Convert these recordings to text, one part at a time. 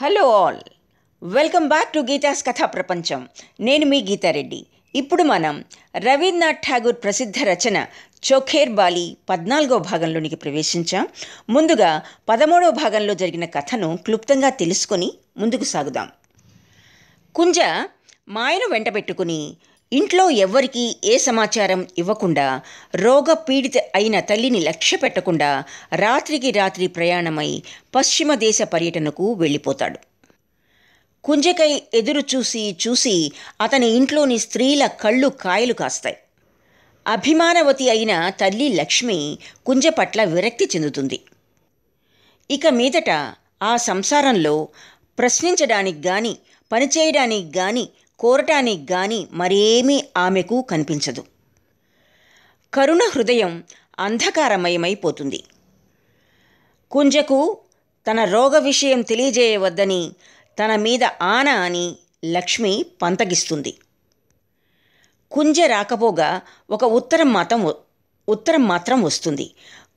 hello all welcome back to Geetha's కథా ప్రపంచం నేను మీ గీతారెడ్డి ఇప్పుడు మనం రవీంద్రనాథ్ ఠాగూర్ ప్రసిద్ధ రచన చోఖేర్ బాలి పద్నాలుగో భాగంలోనికి ప్రవేశించాం ముందుగా పదమూడవ భాగంలో జరిగిన కథను క్లుప్తంగా తెలుసుకొని ముందుకు సాగుదాం కుంజ మాయను వెంటబెట్టుకుని ఇంట్లో ఎవ్వరికీ ఏ సమాచారం ఇవ్వకుండా రోగ పీడిత అయిన తల్లిని లక్ష్య పెట్టకుండా రాత్రికి రాత్రి ప్రయాణమై పశ్చిమ దేశ పర్యటనకు వెళ్ళిపోతాడు కుంజకై ఎదురు చూసి చూసి అతని ఇంట్లోని స్త్రీల కళ్ళు కాయలు కాస్తాయి అభిమానవతి అయిన తల్లి లక్ష్మి కుంజ పట్ల విరక్తి చెందుతుంది ఇక మీదట ఆ సంసారంలో ప్రశ్నించడానికి గాని పనిచేయడానికి గాని కోరటానికి గాని మరేమీ ఆమెకు కనిపించదు కరుణ హృదయం అంధకారమయమైపోతుంది కుంజకు తన రోగ విషయం తెలియజేయవద్దని తన మీద ఆన అని లక్ష్మి పంతగిస్తుంది కుంజ రాకపోగా ఒక ఉత్తరం మాత్రం ఉత్తరం మాత్రం వస్తుంది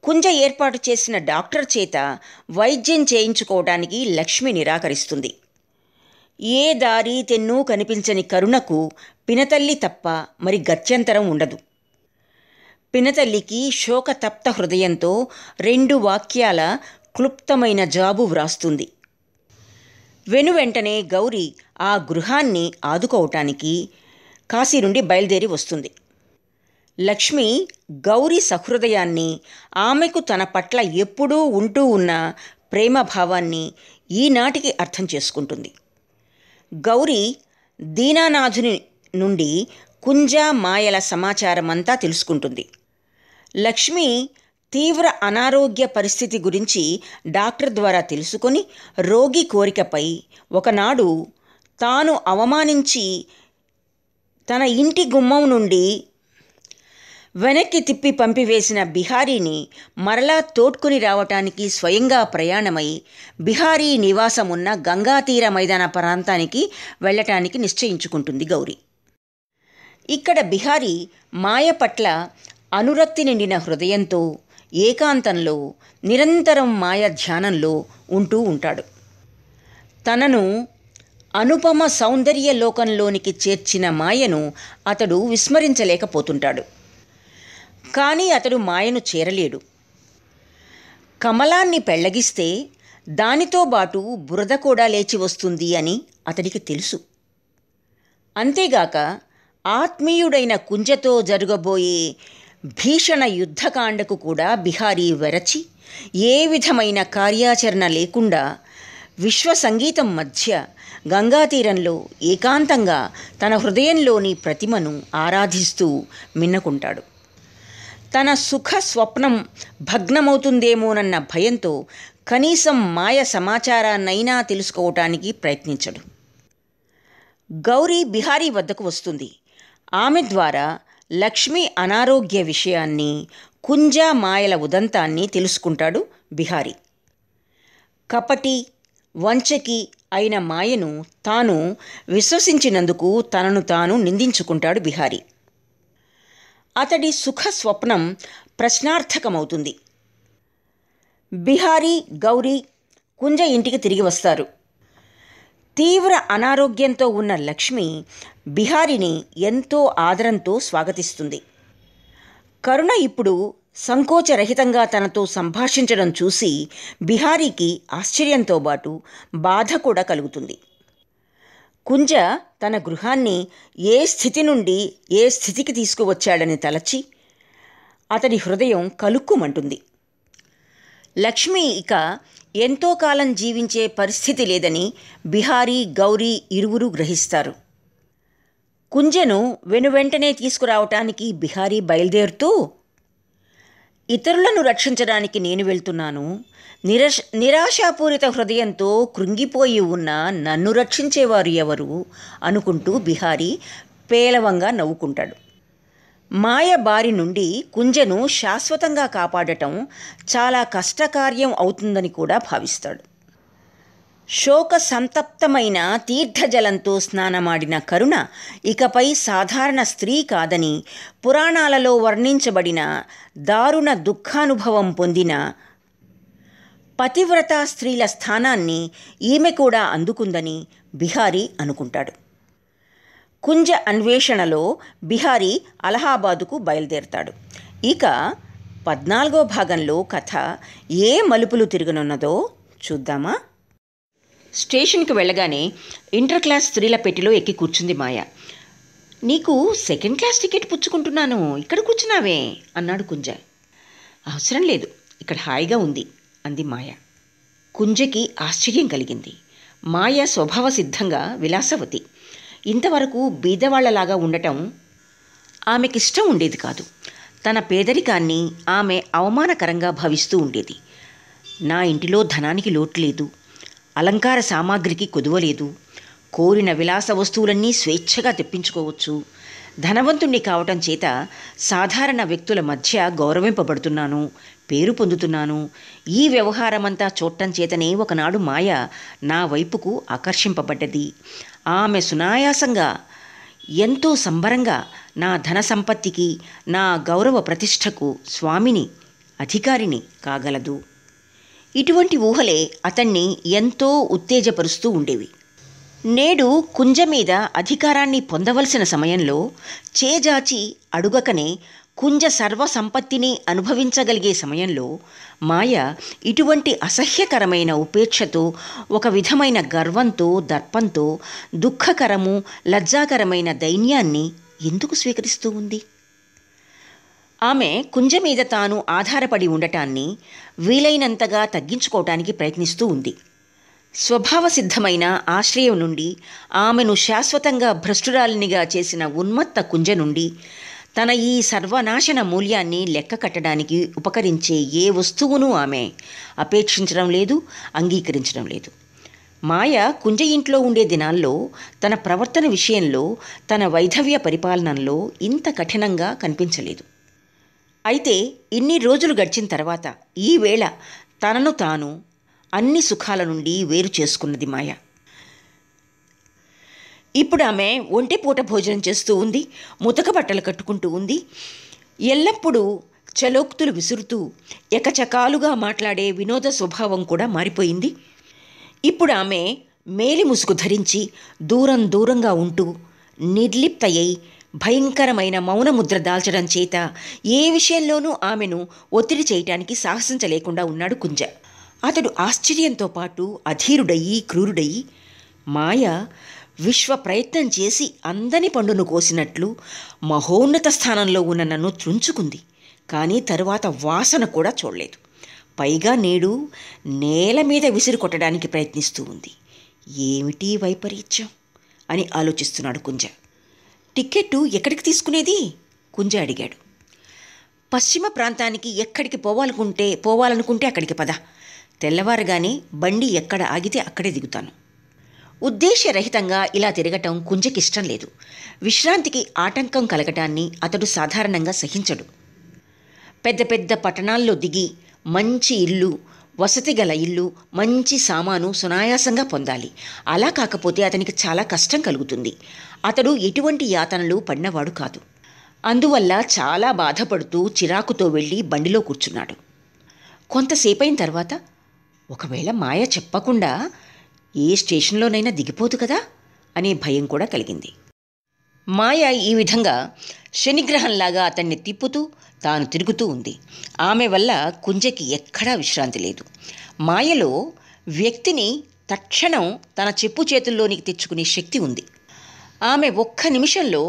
కుంజ ఏర్పాటు చేసిన డాక్టర్ చేత వైద్యం చేయించుకోవడానికి లక్ష్మి నిరాకరిస్తుంది ఏ దారి తెన్నూ కనిపించని కరుణకు పినతల్లి తప్ప మరి గత్యంతరం ఉండదు పినతల్లికి శోకతప్త హృదయంతో రెండు వాక్యాల క్లుప్తమైన జాబు వ్రాస్తుంది వెనువెంటనే గౌరీ ఆ గృహాన్ని ఆదుకోవటానికి కాశీ నుండి బయలుదేరి వస్తుంది లక్ష్మి గౌరీ సహృదయాన్ని ఆమెకు తన పట్ల ఎప్పుడూ ఉంటూ ఉన్న ప్రేమభావాన్ని ఈనాటికి అర్థం చేసుకుంటుంది గౌరీ దీనానాథుని నుండి కుంజ మాయల సమాచారమంతా తెలుసుకుంటుంది లక్ష్మి తీవ్ర అనారోగ్య పరిస్థితి గురించి డాక్టర్ ద్వారా తెలుసుకొని రోగి కోరికపై ఒకనాడు తాను అవమానించి తన ఇంటి గుమ్మం నుండి వెనక్కి తిప్పి పంపివేసిన బిహారీని మరలా తోడ్కొని రావటానికి స్వయంగా ప్రయాణమై బిహారీ నివాసమున్న గంగాతీర మైదాన ప్రాంతానికి వెళ్ళటానికి నిశ్చయించుకుంటుంది గౌరీ ఇక్కడ బిహారీ మాయ పట్ల అనురక్తి నిండిన హృదయంతో ఏకాంతంలో నిరంతరం మాయ ధ్యానంలో ఉంటూ ఉంటాడు తనను అనుపమ సౌందర్య లోకంలోనికి చేర్చిన మాయను అతడు విస్మరించలేకపోతుంటాడు కానీ అతడు మాయను చేరలేడు కమలాన్ని పెళ్లగిస్తే దానితో బాటు బురద కూడా లేచి వస్తుంది అని అతడికి తెలుసు అంతేగాక ఆత్మీయుడైన కుంజతో జరగబోయే భీషణ యుద్ధకాండకు కూడా బిహారీ వెరచి ఏ విధమైన కార్యాచరణ లేకుండా విశ్వ సంగీతం మధ్య గంగాతీరంలో ఏకాంతంగా తన హృదయంలోని ప్రతిమను ఆరాధిస్తూ మిన్నకుంటాడు తన సుఖ స్వప్నం భగ్నమవుతుందేమోనన్న భయంతో కనీసం మాయ సమాచారాన్నైనా తెలుసుకోవటానికి ప్రయత్నించడు గౌరీ బిహారీ వద్దకు వస్తుంది ఆమె ద్వారా లక్ష్మి అనారోగ్య విషయాన్ని కుంజా మాయల ఉదంతాన్ని తెలుసుకుంటాడు బిహారీ కపటి వంచకి అయిన మాయను తాను విశ్వసించినందుకు తనను తాను నిందించుకుంటాడు బిహారీ అతడి సుఖ స్వప్నం ప్రశ్నార్థకమవుతుంది బిహారీ గౌరీ కుంజ ఇంటికి తిరిగి వస్తారు తీవ్ర అనారోగ్యంతో ఉన్న లక్ష్మి బిహారిని ఎంతో ఆదరంతో స్వాగతిస్తుంది కరుణ ఇప్పుడు సంకోచరహితంగా తనతో సంభాషించడం చూసి బిహారీకి ఆశ్చర్యంతో పాటు బాధ కూడా కలుగుతుంది కుంజ తన గృహాన్ని ఏ స్థితి నుండి ఏ స్థితికి తీసుకువచ్చాడని తలచి అతడి హృదయం కలుక్కుమంటుంది లక్ష్మి ఇక ఎంతో కాలం జీవించే పరిస్థితి లేదని బిహారీ గౌరీ ఇరువురు గ్రహిస్తారు కుంజను వెనువెంటనే తీసుకురావటానికి బిహారీ బయలుదేరుతూ ఇతరులను రక్షించడానికి నేను వెళ్తున్నాను నిరాశ నిరాశాపూరిత హృదయంతో కృంగిపోయి ఉన్న నన్ను రక్షించేవారు ఎవరు అనుకుంటూ బిహారీ పేలవంగా నవ్వుకుంటాడు మాయ బారి నుండి కుంజను శాశ్వతంగా కాపాడటం చాలా కష్టకార్యం అవుతుందని కూడా భావిస్తాడు శోక సంతప్తమైన తీర్థజలంతో స్నానమాడిన కరుణ ఇకపై సాధారణ స్త్రీ కాదని పురాణాలలో వర్ణించబడిన దారుణ దుఃఖానుభవం పొందిన పతివ్రత స్త్రీల స్థానాన్ని ఈమె కూడా అందుకుందని బిహారీ అనుకుంటాడు కుంజ అన్వేషణలో బిహారీ అలహాబాదుకు బయలుదేరతాడు ఇక పద్నాలుగో భాగంలో కథ ఏ మలుపులు తిరగనున్నదో చూద్దామా స్టేషన్కి వెళ్ళగానే ఇంటర్ క్లాస్ స్త్రీల పెట్టిలో ఎక్కి కూర్చుంది మాయ నీకు సెకండ్ క్లాస్ టికెట్ పుచ్చుకుంటున్నాను ఇక్కడ కూర్చున్నావే అన్నాడు కుంజ అవసరం లేదు ఇక్కడ హాయిగా ఉంది అంది మాయ కుంజకి ఆశ్చర్యం కలిగింది మాయ స్వభావ సిద్ధంగా విలాసవతి ఇంతవరకు బీదవాళ్లలాగా ఉండటం ఆమెకిష్టం ఉండేది కాదు తన పేదరికాన్ని ఆమె అవమానకరంగా భావిస్తూ ఉండేది నా ఇంటిలో ధనానికి లోటు లేదు అలంకార సామాగ్రికి కొదువలేదు కోరిన విలాస వస్తువులన్నీ స్వేచ్ఛగా తెప్పించుకోవచ్చు ధనవంతుణ్ణి కావటం చేత సాధారణ వ్యక్తుల మధ్య గౌరవింపబడుతున్నాను పేరు పొందుతున్నాను ఈ వ్యవహారమంతా చూడటం చేతనే ఒకనాడు మాయ నా వైపుకు ఆకర్షింపబడ్డది ఆమె సునాయాసంగా ఎంతో సంబరంగా నా ధన సంపత్తికి నా గౌరవ ప్రతిష్టకు స్వామిని అధికారిని కాగలదు ఇటువంటి ఊహలే అతన్ని ఎంతో ఉత్తేజపరుస్తూ ఉండేవి నేడు కుంజ మీద అధికారాన్ని పొందవలసిన సమయంలో చేజాచి అడుగకనే కుంజ సర్వ సంపత్తిని అనుభవించగలిగే సమయంలో మాయ ఇటువంటి అసహ్యకరమైన ఉపేక్షతో ఒక విధమైన గర్వంతో దర్పంతో దుఃఖకరము లజ్జాకరమైన దైన్యాన్ని ఎందుకు స్వీకరిస్తూ ఉంది ఆమె కుంజ మీద తాను ఆధారపడి ఉండటాన్ని వీలైనంతగా తగ్గించుకోవటానికి ప్రయత్నిస్తూ ఉంది స్వభావసిద్ధమైన ఆశ్రయం నుండి ఆమెను శాశ్వతంగా భ్రష్టురాలినిగా చేసిన ఉన్మత్త కుంజ నుండి తన ఈ సర్వనాశన మూల్యాన్ని లెక్క కట్టడానికి ఉపకరించే ఏ వస్తువును ఆమె అపేక్షించడం లేదు అంగీకరించడం లేదు మాయ కుంజ ఇంట్లో ఉండే దినాల్లో తన ప్రవర్తన విషయంలో తన వైధవ్య పరిపాలనలో ఇంత కఠినంగా కనిపించలేదు అయితే ఇన్ని రోజులు గడిచిన తర్వాత ఈవేళ తనను తాను అన్ని సుఖాల నుండి వేరు చేసుకున్నది మాయ ఇప్పుడు ఆమె ఒంటి పూట భోజనం చేస్తూ ఉంది ముతక బట్టలు కట్టుకుంటూ ఉంది ఎల్లప్పుడూ చలోక్తులు విసురుతూ ఎకచకాలుగా మాట్లాడే వినోద స్వభావం కూడా మారిపోయింది ఇప్పుడు ఆమె మేలి ముసుగు ధరించి దూరం దూరంగా ఉంటూ నిర్లిప్తయ్యి భయంకరమైన మౌనముద్ర దాల్చడం చేత ఏ విషయంలోనూ ఆమెను ఒత్తిడి చేయటానికి సాహసించలేకుండా ఉన్నాడు కుంజ అతడు ఆశ్చర్యంతో పాటు అధీరుడయ్యి క్రూరుడయ్యి మాయ విశ్వ ప్రయత్నం చేసి అందని పండును కోసినట్లు మహోన్నత స్థానంలో ఉన్న నన్ను త్రుంచుకుంది కానీ తరువాత వాసన కూడా చూడలేదు పైగా నేడు నేల మీద విసిరి కొట్టడానికి ప్రయత్నిస్తూ ఉంది ఏమిటి వైపరీత్యం అని ఆలోచిస్తున్నాడు కుంజా టిక్కెట్టు ఎక్కడికి తీసుకునేది కుంజ అడిగాడు పశ్చిమ ప్రాంతానికి ఎక్కడికి పోవాలనుకుంటే పోవాలనుకుంటే అక్కడికి పద తెల్లవారుగానే బండి ఎక్కడ ఆగితే అక్కడే దిగుతాను ఉద్దేశరహితంగా ఇలా తిరగటం కుంజకిష్టం లేదు విశ్రాంతికి ఆటంకం కలగటాన్ని అతడు సాధారణంగా సహించడు పెద్ద పెద్ద పట్టణాల్లో దిగి మంచి ఇల్లు వసతి గల ఇల్లు మంచి సామాను సునాయాసంగా పొందాలి అలా కాకపోతే అతనికి చాలా కష్టం కలుగుతుంది అతడు ఎటువంటి యాతనలు పడినవాడు కాదు అందువల్ల చాలా బాధపడుతూ చిరాకుతో వెళ్ళి బండిలో కూర్చున్నాడు కొంతసేపైన తర్వాత ఒకవేళ మాయ చెప్పకుండా ఏ స్టేషన్లోనైనా దిగిపోదు కదా అనే భయం కూడా కలిగింది మాయ ఈ విధంగా శనిగ్రహంలాగా అతన్ని తిప్పుతూ తాను తిరుగుతూ ఉంది ఆమె వల్ల కుంజకి ఎక్కడా విశ్రాంతి లేదు మాయలో వ్యక్తిని తక్షణం తన చెప్పు చేతుల్లోనికి తెచ్చుకునే శక్తి ఉంది ఆమె ఒక్క నిమిషంలో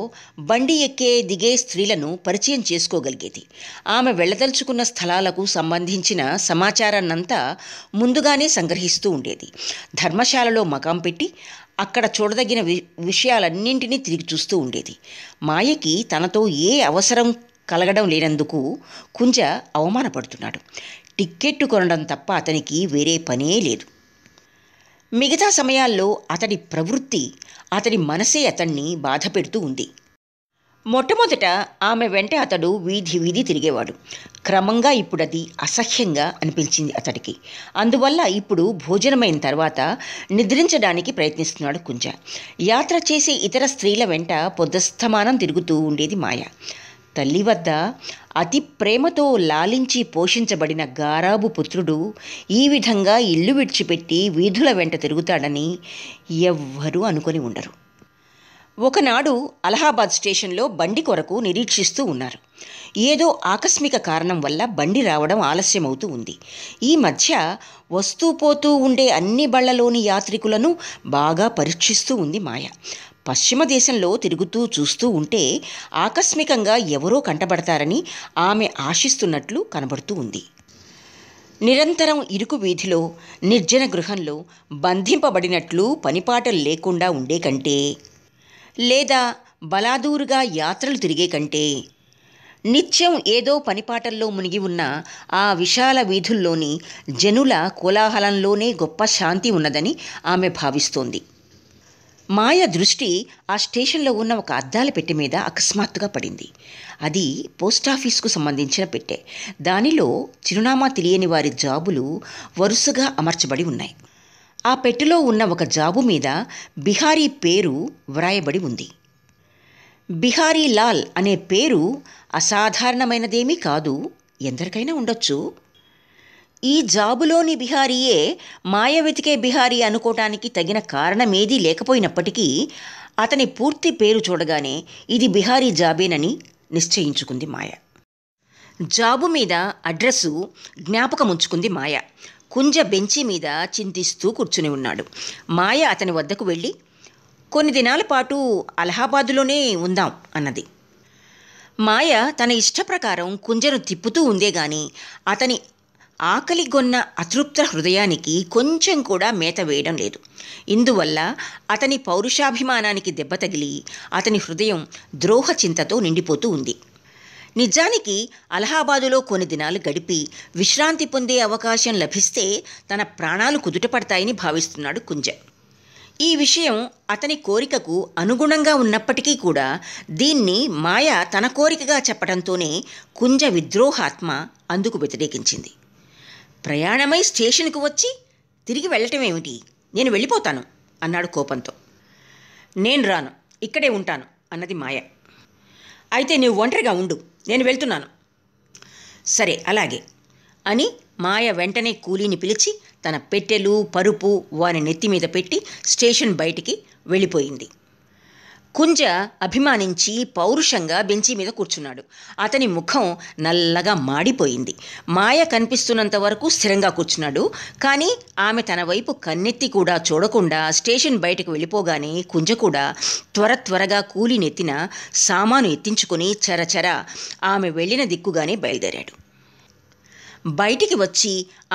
బండి ఎక్కే దిగే స్త్రీలను పరిచయం చేసుకోగలిగేది ఆమె వెళ్ళదలుచుకున్న స్థలాలకు సంబంధించిన సమాచారాన్నంతా ముందుగానే సంగ్రహిస్తూ ఉండేది ధర్మశాలలో మకాం పెట్టి అక్కడ చూడదగిన వి విషయాలన్నింటినీ తిరిగి చూస్తూ ఉండేది మాయకి తనతో ఏ అవసరం కలగడం లేనందుకు కుంజ అవమానపడుతున్నాడు టిక్కెట్టు కొనడం తప్ప అతనికి వేరే పనే లేదు మిగతా సమయాల్లో అతడి ప్రవృత్తి అతడి మనసే అతన్ని బాధ పెడుతూ ఉంది మొట్టమొదట ఆమె వెంట అతడు వీధి వీధి తిరిగేవాడు క్రమంగా ఇప్పుడు అది అసహ్యంగా అనిపించింది అతడికి అందువల్ల ఇప్పుడు భోజనమైన తర్వాత నిద్రించడానికి ప్రయత్నిస్తున్నాడు కుంజ యాత్ర చేసే ఇతర స్త్రీల వెంట పొద్దస్తమానం తిరుగుతూ ఉండేది మాయ తల్లి వద్ద అతి ప్రేమతో లాలించి పోషించబడిన గారాబు పుత్రుడు ఈ విధంగా ఇల్లు విడిచిపెట్టి వీధుల వెంట తిరుగుతాడని ఎవ్వరూ అనుకొని ఉండరు ఒకనాడు అలహాబాద్ స్టేషన్లో బండి కొరకు నిరీక్షిస్తూ ఉన్నారు ఏదో ఆకస్మిక కారణం వల్ల బండి రావడం ఆలస్యమవుతూ ఉంది ఈ మధ్య వస్తూ పోతూ ఉండే అన్ని బళ్లలోని యాత్రికులను బాగా పరీక్షిస్తూ ఉంది మాయ పశ్చిమ దేశంలో తిరుగుతూ చూస్తూ ఉంటే ఆకస్మికంగా ఎవరో కంటబడతారని ఆమె ఆశిస్తున్నట్లు కనబడుతూ ఉంది నిరంతరం ఇరుకు వీధిలో నిర్జన గృహంలో బంధింపబడినట్లు పనిపాటలు లేకుండా ఉండే కంటే లేదా బలాదూరుగా యాత్రలు తిరిగే కంటే నిత్యం ఏదో పనిపాటల్లో మునిగి ఉన్న ఆ విశాల వీధుల్లోని జనుల కోలాహలంలోనే గొప్ప శాంతి ఉన్నదని ఆమె భావిస్తోంది మాయ దృష్టి ఆ స్టేషన్లో ఉన్న ఒక అద్దాల పెట్టె మీద అకస్మాత్తుగా పడింది అది పోస్టాఫీస్కు సంబంధించిన పెట్టె దానిలో చిరునామా తెలియని వారి జాబులు వరుసగా అమర్చబడి ఉన్నాయి ఆ పెట్టెలో ఉన్న ఒక జాబు మీద బిహారీ పేరు వ్రాయబడి ఉంది బిహారీ లాల్ అనే పేరు అసాధారణమైనదేమీ కాదు ఎందరికైనా ఉండొచ్చు ఈ జాబులోని బిహారీయే మాయ వెతికే బిహారీ అనుకోవటానికి తగిన కారణమేదీ లేకపోయినప్పటికీ అతని పూర్తి పేరు చూడగానే ఇది బిహారీ జాబేనని నిశ్చయించుకుంది మాయ జాబు మీద అడ్రస్సు జ్ఞాపకం ఉంచుకుంది మాయ కుంజ బెంచి మీద చింతిస్తూ కూర్చుని ఉన్నాడు మాయ అతని వద్దకు వెళ్ళి కొన్ని దినాల పాటు అలహాబాదులోనే ఉందాం అన్నది మాయ తన ఇష్టప్రకారం కుంజను తిప్పుతూ ఉందే గాని అతని ఆకలి గొన్న అతృప్త హృదయానికి కొంచెం కూడా మేత వేయడం లేదు ఇందువల్ల అతని పౌరుషాభిమానానికి దెబ్బ తగిలి అతని హృదయం ద్రోహ చింతతో నిండిపోతూ ఉంది నిజానికి అలహాబాదులో కొన్ని దినాలు గడిపి విశ్రాంతి పొందే అవకాశం లభిస్తే తన ప్రాణాలు కుదుటపడతాయని భావిస్తున్నాడు కుంజ ఈ విషయం అతని కోరికకు అనుగుణంగా ఉన్నప్పటికీ కూడా దీన్ని మాయ తన కోరికగా చెప్పడంతోనే కుంజ విద్రోహాత్మ అందుకు వ్యతిరేకించింది ప్రయాణమై స్టేషన్కు వచ్చి తిరిగి వెళ్ళటమేమిటి నేను వెళ్ళిపోతాను అన్నాడు కోపంతో నేను రాను ఇక్కడే ఉంటాను అన్నది మాయ అయితే నువ్వు ఒంటరిగా ఉండు నేను వెళ్తున్నాను సరే అలాగే అని మాయ వెంటనే కూలీని పిలిచి తన పెట్టెలు పరుపు వారి నెత్తి మీద పెట్టి స్టేషన్ బయటికి వెళ్ళిపోయింది కుంజ అభిమానించి పౌరుషంగా బెంచి మీద కూర్చున్నాడు అతని ముఖం నల్లగా మాడిపోయింది మాయ కనిపిస్తున్నంత వరకు స్థిరంగా కూర్చున్నాడు కానీ ఆమె తన వైపు కన్నెత్తి కూడా చూడకుండా స్టేషన్ బయటకు వెళ్ళిపోగానే కుంజ కూడా త్వర త్వరగా కూలినెత్తిన సామాను ఎత్తించుకుని చరచర ఆమె వెళ్ళిన దిక్కుగానే బయలుదేరాడు బయటికి వచ్చి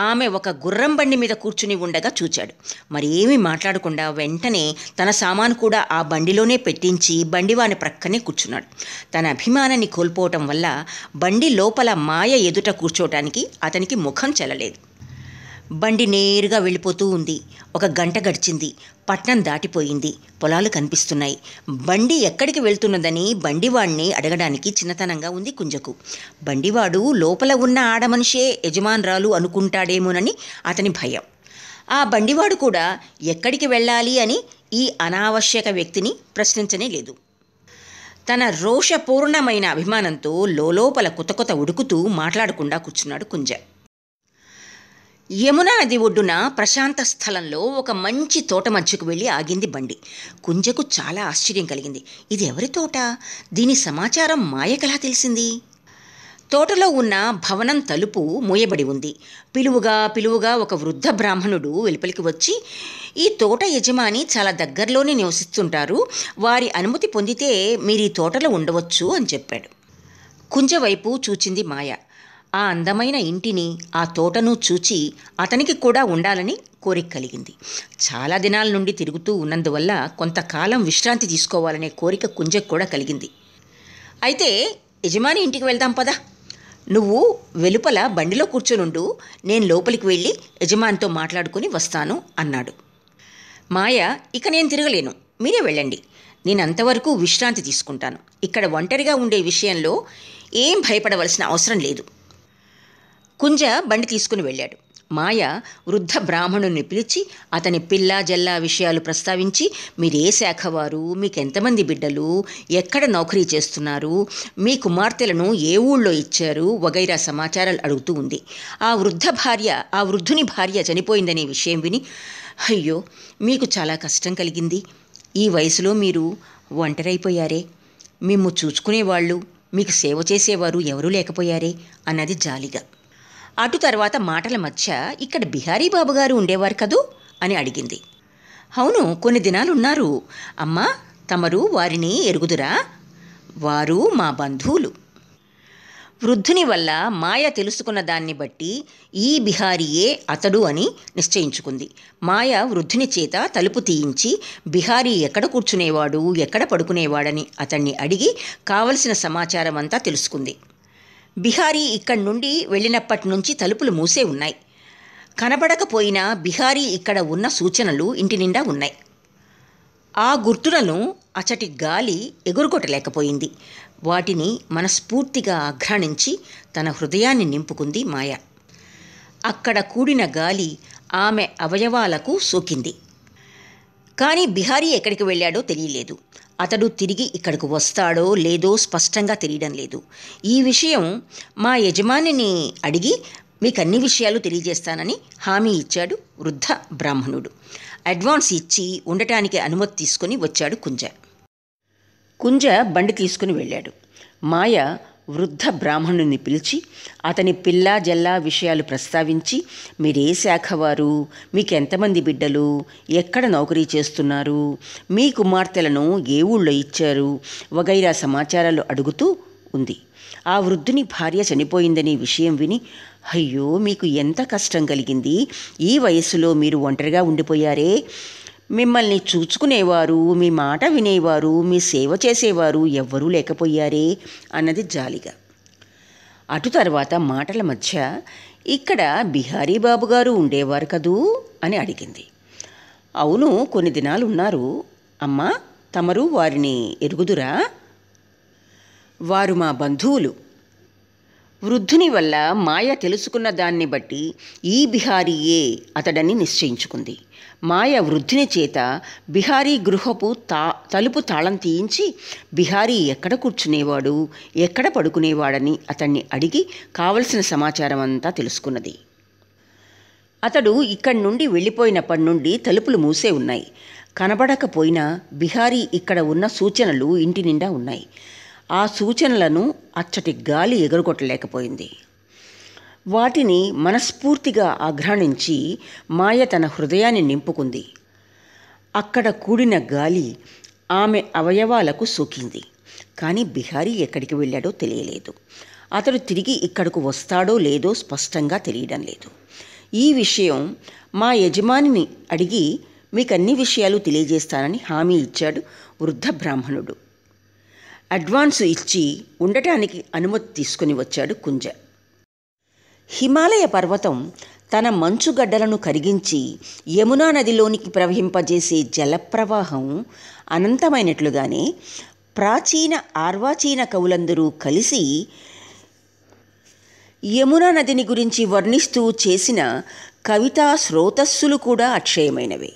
ఆమె ఒక గుర్రం బండి మీద కూర్చుని ఉండగా చూచాడు మరేమీ మాట్లాడకుండా వెంటనే తన సామాను కూడా ఆ బండిలోనే పెట్టించి బండివాని ప్రక్కనే కూర్చున్నాడు తన అభిమానాన్ని కోల్పోవటం వల్ల బండి లోపల మాయ ఎదుట కూర్చోటానికి అతనికి ముఖం చెలలేదు బండి నేరుగా వెళ్ళిపోతూ ఉంది ఒక గంట గడిచింది పట్నం దాటిపోయింది పొలాలు కనిపిస్తున్నాయి బండి ఎక్కడికి వెళ్తున్నదని బండివాడిని అడగడానికి చిన్నతనంగా ఉంది కుంజకు బండివాడు లోపల ఉన్న ఆడమనిషే యజమానురాలు అనుకుంటాడేమోనని అతని భయం ఆ బండివాడు కూడా ఎక్కడికి వెళ్ళాలి అని ఈ అనావశ్యక వ్యక్తిని ప్రశ్నించనే లేదు తన రోషపూర్ణమైన అభిమానంతో లోపల కొత్త కొత్త ఉడుకుతూ మాట్లాడకుండా కూర్చున్నాడు కుంజ యమునా నది ఒడ్డున ప్రశాంత స్థలంలో ఒక మంచి తోట మధ్యకు వెళ్ళి ఆగింది బండి కుంజకు చాలా ఆశ్చర్యం కలిగింది ఇది ఎవరి తోట దీని సమాచారం మాయకలా తెలిసింది తోటలో ఉన్న భవనం తలుపు మూయబడి ఉంది పిలువుగా పిలువుగా ఒక వృద్ధ బ్రాహ్మణుడు వెలుపలికి వచ్చి ఈ తోట యజమాని చాలా దగ్గరలోనే నివసిస్తుంటారు వారి అనుమతి పొందితే మీరు ఈ తోటలో ఉండవచ్చు అని చెప్పాడు కుంజ వైపు చూచింది మాయ ఆ అందమైన ఇంటిని ఆ తోటను చూచి అతనికి కూడా ఉండాలని కోరిక కలిగింది చాలా దినాల నుండి తిరుగుతూ ఉన్నందువల్ల కొంతకాలం విశ్రాంతి తీసుకోవాలనే కోరిక కుంజకు కూడా కలిగింది అయితే యజమాని ఇంటికి వెళ్దాం పదా నువ్వు వెలుపల బండిలో కూర్చొనుండు నేను లోపలికి వెళ్ళి యజమానితో మాట్లాడుకుని వస్తాను అన్నాడు మాయ ఇక నేను తిరగలేను మీరే వెళ్ళండి నేను అంతవరకు విశ్రాంతి తీసుకుంటాను ఇక్కడ ఒంటరిగా ఉండే విషయంలో ఏం భయపడవలసిన అవసరం లేదు కుంజ బండి తీసుకుని వెళ్ళాడు మాయ వృద్ధ బ్రాహ్మణుని పిలిచి అతని పిల్ల జల్లా విషయాలు ప్రస్తావించి మీరే శాఖ వారు మీకెంతమంది బిడ్డలు ఎక్కడ నౌకరీ చేస్తున్నారు మీ కుమార్తెలను ఏ ఊళ్ళో ఇచ్చారు వగైరా సమాచారాలు అడుగుతూ ఉంది ఆ వృద్ధ భార్య ఆ వృద్ధుని భార్య చనిపోయిందనే విషయం విని అయ్యో మీకు చాలా కష్టం కలిగింది ఈ వయసులో మీరు ఒంటరైపోయారే మిమ్ము చూచుకునేవాళ్ళు మీకు సేవ చేసేవారు ఎవరూ లేకపోయారే అన్నది జాలిగా అటు తర్వాత మాటల మధ్య ఇక్కడ బిహారీ బాబు గారు ఉండేవారు కదూ అని అడిగింది అవును కొన్ని దినాలున్నారు అమ్మా తమరు వారిని ఎరుగుదురా వారు మా బంధువులు వృద్ధుని వల్ల మాయ తెలుసుకున్న దాన్ని బట్టి ఈ బిహారీయే అతడు అని నిశ్చయించుకుంది మాయ వృద్ధుని చేత తలుపు తీయించి బిహారీ ఎక్కడ కూర్చునేవాడు ఎక్కడ పడుకునేవాడని అతన్ని అడిగి కావలసిన సమాచారం అంతా తెలుసుకుంది బిహారీ ఇక్కడి నుండి వెళ్ళినప్పటి నుంచి తలుపులు మూసే ఉన్నాయి కనబడకపోయినా బిహారీ ఇక్కడ ఉన్న సూచనలు ఇంటి నిండా ఉన్నాయి ఆ గుర్తులను అచటి గాలి ఎగురుగొట్టలేకపోయింది వాటిని మనస్ఫూర్తిగా ఆఘ్రాణించి తన హృదయాన్ని నింపుకుంది మాయ అక్కడ కూడిన గాలి ఆమె అవయవాలకు సోకింది కానీ బిహారీ ఎక్కడికి వెళ్ళాడో తెలియలేదు అతడు తిరిగి ఇక్కడికి వస్తాడో లేదో స్పష్టంగా తెలియడం లేదు ఈ విషయం మా యజమానిని అడిగి మీకు అన్ని విషయాలు తెలియజేస్తానని హామీ ఇచ్చాడు వృద్ధ బ్రాహ్మణుడు అడ్వాన్స్ ఇచ్చి ఉండటానికి అనుమతి తీసుకుని వచ్చాడు కుంజ కుంజ బండి తీసుకుని వెళ్ళాడు మాయ వృద్ధ బ్రాహ్మణుని పిలిచి అతని పిల్లా జల్లా విషయాలు ప్రస్తావించి మీరే శాఖ వారు మీకెంతమంది బిడ్డలు ఎక్కడ నౌకరీ చేస్తున్నారు మీ కుమార్తెలను ఏ ఊళ్ళో ఇచ్చారు వగైరా సమాచారాలు అడుగుతూ ఉంది ఆ వృద్ధుని భార్య చనిపోయిందనే విషయం విని అయ్యో మీకు ఎంత కష్టం కలిగింది ఈ వయస్సులో మీరు ఒంటరిగా ఉండిపోయారే మిమ్మల్ని చూచుకునేవారు మీ మాట వినేవారు మీ సేవ చేసేవారు ఎవ్వరూ లేకపోయారే అన్నది జాలిగా అటు తర్వాత మాటల మధ్య ఇక్కడ బిహారీ బాబు గారు ఉండేవారు కదూ అని అడిగింది అవును కొన్ని దినాలు ఉన్నారు అమ్మ తమరు వారిని ఎరుగుదురా వారు మా బంధువులు వృద్ధుని వల్ల మాయ తెలుసుకున్న దాన్ని బట్టి ఈ బిహారీయే అతడని నిశ్చయించుకుంది మాయ వృద్ధిని చేత బిహారీ గృహపు తా తలుపు తాళం తీయించి బిహారీ ఎక్కడ కూర్చునేవాడు ఎక్కడ పడుకునేవాడని అతన్ని అడిగి కావలసిన సమాచారం అంతా తెలుసుకున్నది అతడు ఇక్కడి నుండి వెళ్ళిపోయినప్పటి నుండి తలుపులు మూసే ఉన్నాయి కనబడకపోయినా బిహారీ ఇక్కడ ఉన్న సూచనలు ఇంటి నిండా ఉన్నాయి ఆ సూచనలను అచ్చటి గాలి ఎగురగొట్టలేకపోయింది వాటిని మనస్ఫూర్తిగా ఆఘ్రాణించి మాయ తన హృదయాన్ని నింపుకుంది అక్కడ కూడిన గాలి ఆమె అవయవాలకు సోకింది కానీ బిహారీ ఎక్కడికి వెళ్ళాడో తెలియలేదు అతడు తిరిగి ఇక్కడకు వస్తాడో లేదో స్పష్టంగా తెలియడం లేదు ఈ విషయం మా యజమానిని అడిగి మీకు అన్ని విషయాలు తెలియజేస్తానని హామీ ఇచ్చాడు వృద్ధ బ్రాహ్మణుడు అడ్వాన్సు ఇచ్చి ఉండటానికి అనుమతి తీసుకుని వచ్చాడు కుంజ హిమాలయ పర్వతం తన మంచుగడ్డలను కరిగించి యమునా నదిలోనికి ప్రవహింపజేసే జలప్రవాహం అనంతమైనట్లుగానే ప్రాచీన ఆర్వాచీన కవులందరూ కలిసి యమునా నదిని గురించి వర్ణిస్తూ చేసిన కవితా స్రోతస్సులు కూడా అక్షయమైనవి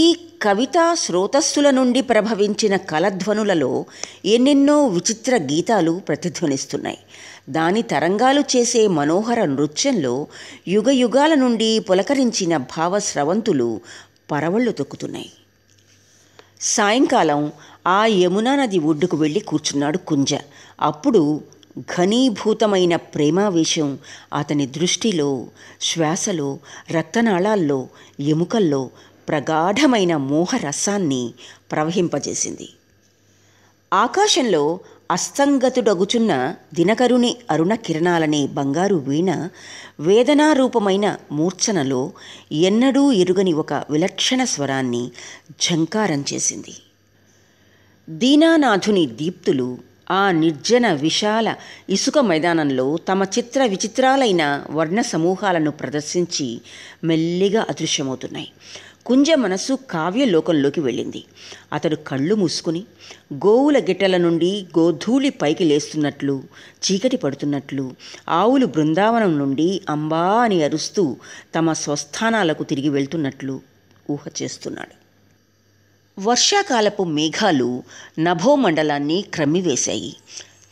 ఈ కవితా స్రోతస్సుల నుండి ప్రభవించిన కలధ్వనులలో ఎన్నెన్నో విచిత్ర గీతాలు ప్రతిధ్వనిస్తున్నాయి దాని తరంగాలు చేసే మనోహర నృత్యంలో యుగయుగాల నుండి పులకరించిన భావస్రవంతులు పరవళ్ళు తొక్కుతున్నాయి సాయంకాలం ఆ యమునా నది ఒడ్డుకు వెళ్ళి కూర్చున్నాడు కుంజ అప్పుడు ఘనీభూతమైన ప్రేమావేశం అతని దృష్టిలో శ్వాసలో రక్తనాళాల్లో ఎముకల్లో ప్రగాఢమైన మోహరసాన్ని ప్రవహింపజేసింది ఆకాశంలో అస్తంగతుడగుచున్న దినకరుని అరుణ కిరణాలనే బంగారు వీణ వేదనారూపమైన మూర్ఛనలో ఎన్నడూ ఎరుగని ఒక విలక్షణ స్వరాన్ని ఝంకారం చేసింది దీనానాథుని దీప్తులు ఆ నిర్జన విశాల ఇసుక మైదానంలో తమ చిత్ర విచిత్రాలైన వర్ణ సమూహాలను ప్రదర్శించి మెల్లిగా అదృశ్యమవుతున్నాయి కుంజ మనసు కావ్యలోకంలోకి వెళ్ళింది అతడు కళ్ళు మూసుకుని గోవుల గిట్టల నుండి గోధూళి పైకి లేస్తున్నట్లు చీకటి పడుతున్నట్లు ఆవులు బృందావనం నుండి అంబా అని అరుస్తూ తమ స్వస్థానాలకు తిరిగి వెళ్తున్నట్లు ఊహ చేస్తున్నాడు వర్షాకాలపు మేఘాలు నభోమండలాన్ని క్రమ్మివేశాయి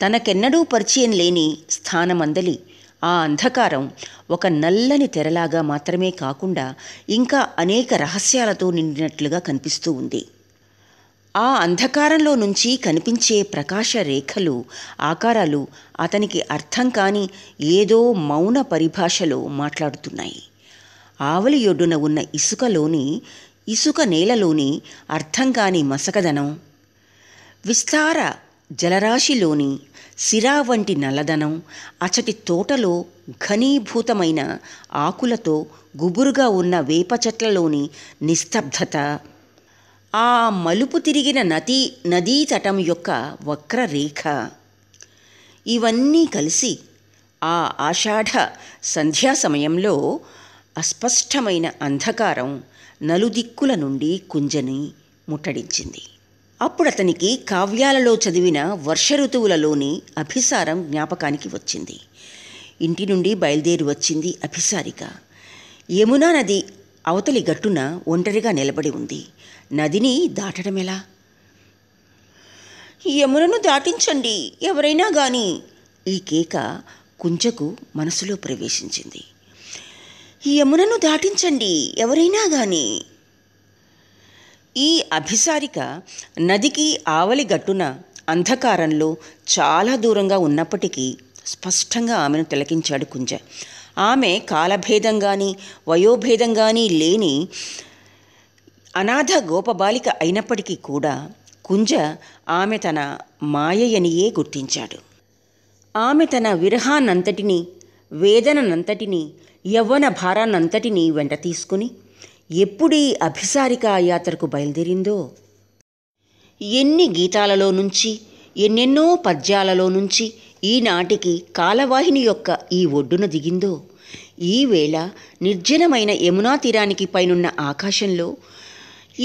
తనకెన్నడూ పరిచయం లేని స్థానమందలి ఆ అంధకారం ఒక నల్లని తెరలాగా మాత్రమే కాకుండా ఇంకా అనేక రహస్యాలతో నిండినట్లుగా కనిపిస్తూ ఉంది ఆ అంధకారంలో నుంచి కనిపించే ప్రకాశ రేఖలు ఆకారాలు అతనికి అర్థం కాని ఏదో మౌన పరిభాషలో మాట్లాడుతున్నాయి ఆవలి ఒడ్డున ఉన్న ఇసుకలోని ఇసుక నేలలోని అర్థం కాని మసకదనం విస్తార జలరాశిలోని సిరా వంటి నల్లదనం అచటి తోటలో ఘనీభూతమైన ఆకులతో గుబురుగా ఉన్న వేప చెట్లలోని నిస్తబ్దత ఆ మలుపు తిరిగిన నది నదీ తటం యొక్క వక్రరేఖ ఇవన్నీ కలిసి ఆ ఆషాఢ సంధ్యా సమయంలో అస్పష్టమైన అంధకారం నలుదిక్కుల నుండి కుంజని ముట్టడించింది అప్పుడు అతనికి కావ్యాలలో చదివిన వర్ష ఋతువులలోని అభిసారం జ్ఞాపకానికి వచ్చింది ఇంటి నుండి బయలుదేరి వచ్చింది అభిసారిక యమునా నది అవతలి గట్టున ఒంటరిగా నిలబడి ఉంది నదిని దాటడం ఎలా యమునను దాటించండి ఎవరైనా గాని ఈ కేక కుంజకు మనసులో ప్రవేశించింది యమునను దాటించండి ఎవరైనా గాని ఈ అభిసారిక నదికి ఆవలి గట్టున అంధకారంలో చాలా దూరంగా ఉన్నప్పటికీ స్పష్టంగా ఆమెను తిలకించాడు కుంజ ఆమె కాలభేదం కానీ వయోభేదం కానీ లేని అనాథ గోపబాలిక అయినప్పటికీ కూడా కుంజ ఆమె తన మాయయనియే గుర్తించాడు ఆమె తన విరహానంతటిని వేదననంతటినీ యవ్వన భారాన్నంతటిని వెంట తీసుకుని ఎప్పుడీ అభిసారిక యాత్రకు బయలుదేరిందో ఎన్ని గీతాలలో నుంచి ఎన్నెన్నో పద్యాలలో నుంచి ఈనాటికి కాలవాహిని యొక్క ఈ ఒడ్డున దిగిందో ఈవేళ నిర్జనమైన యమునా తీరానికి పైనున్న ఆకాశంలో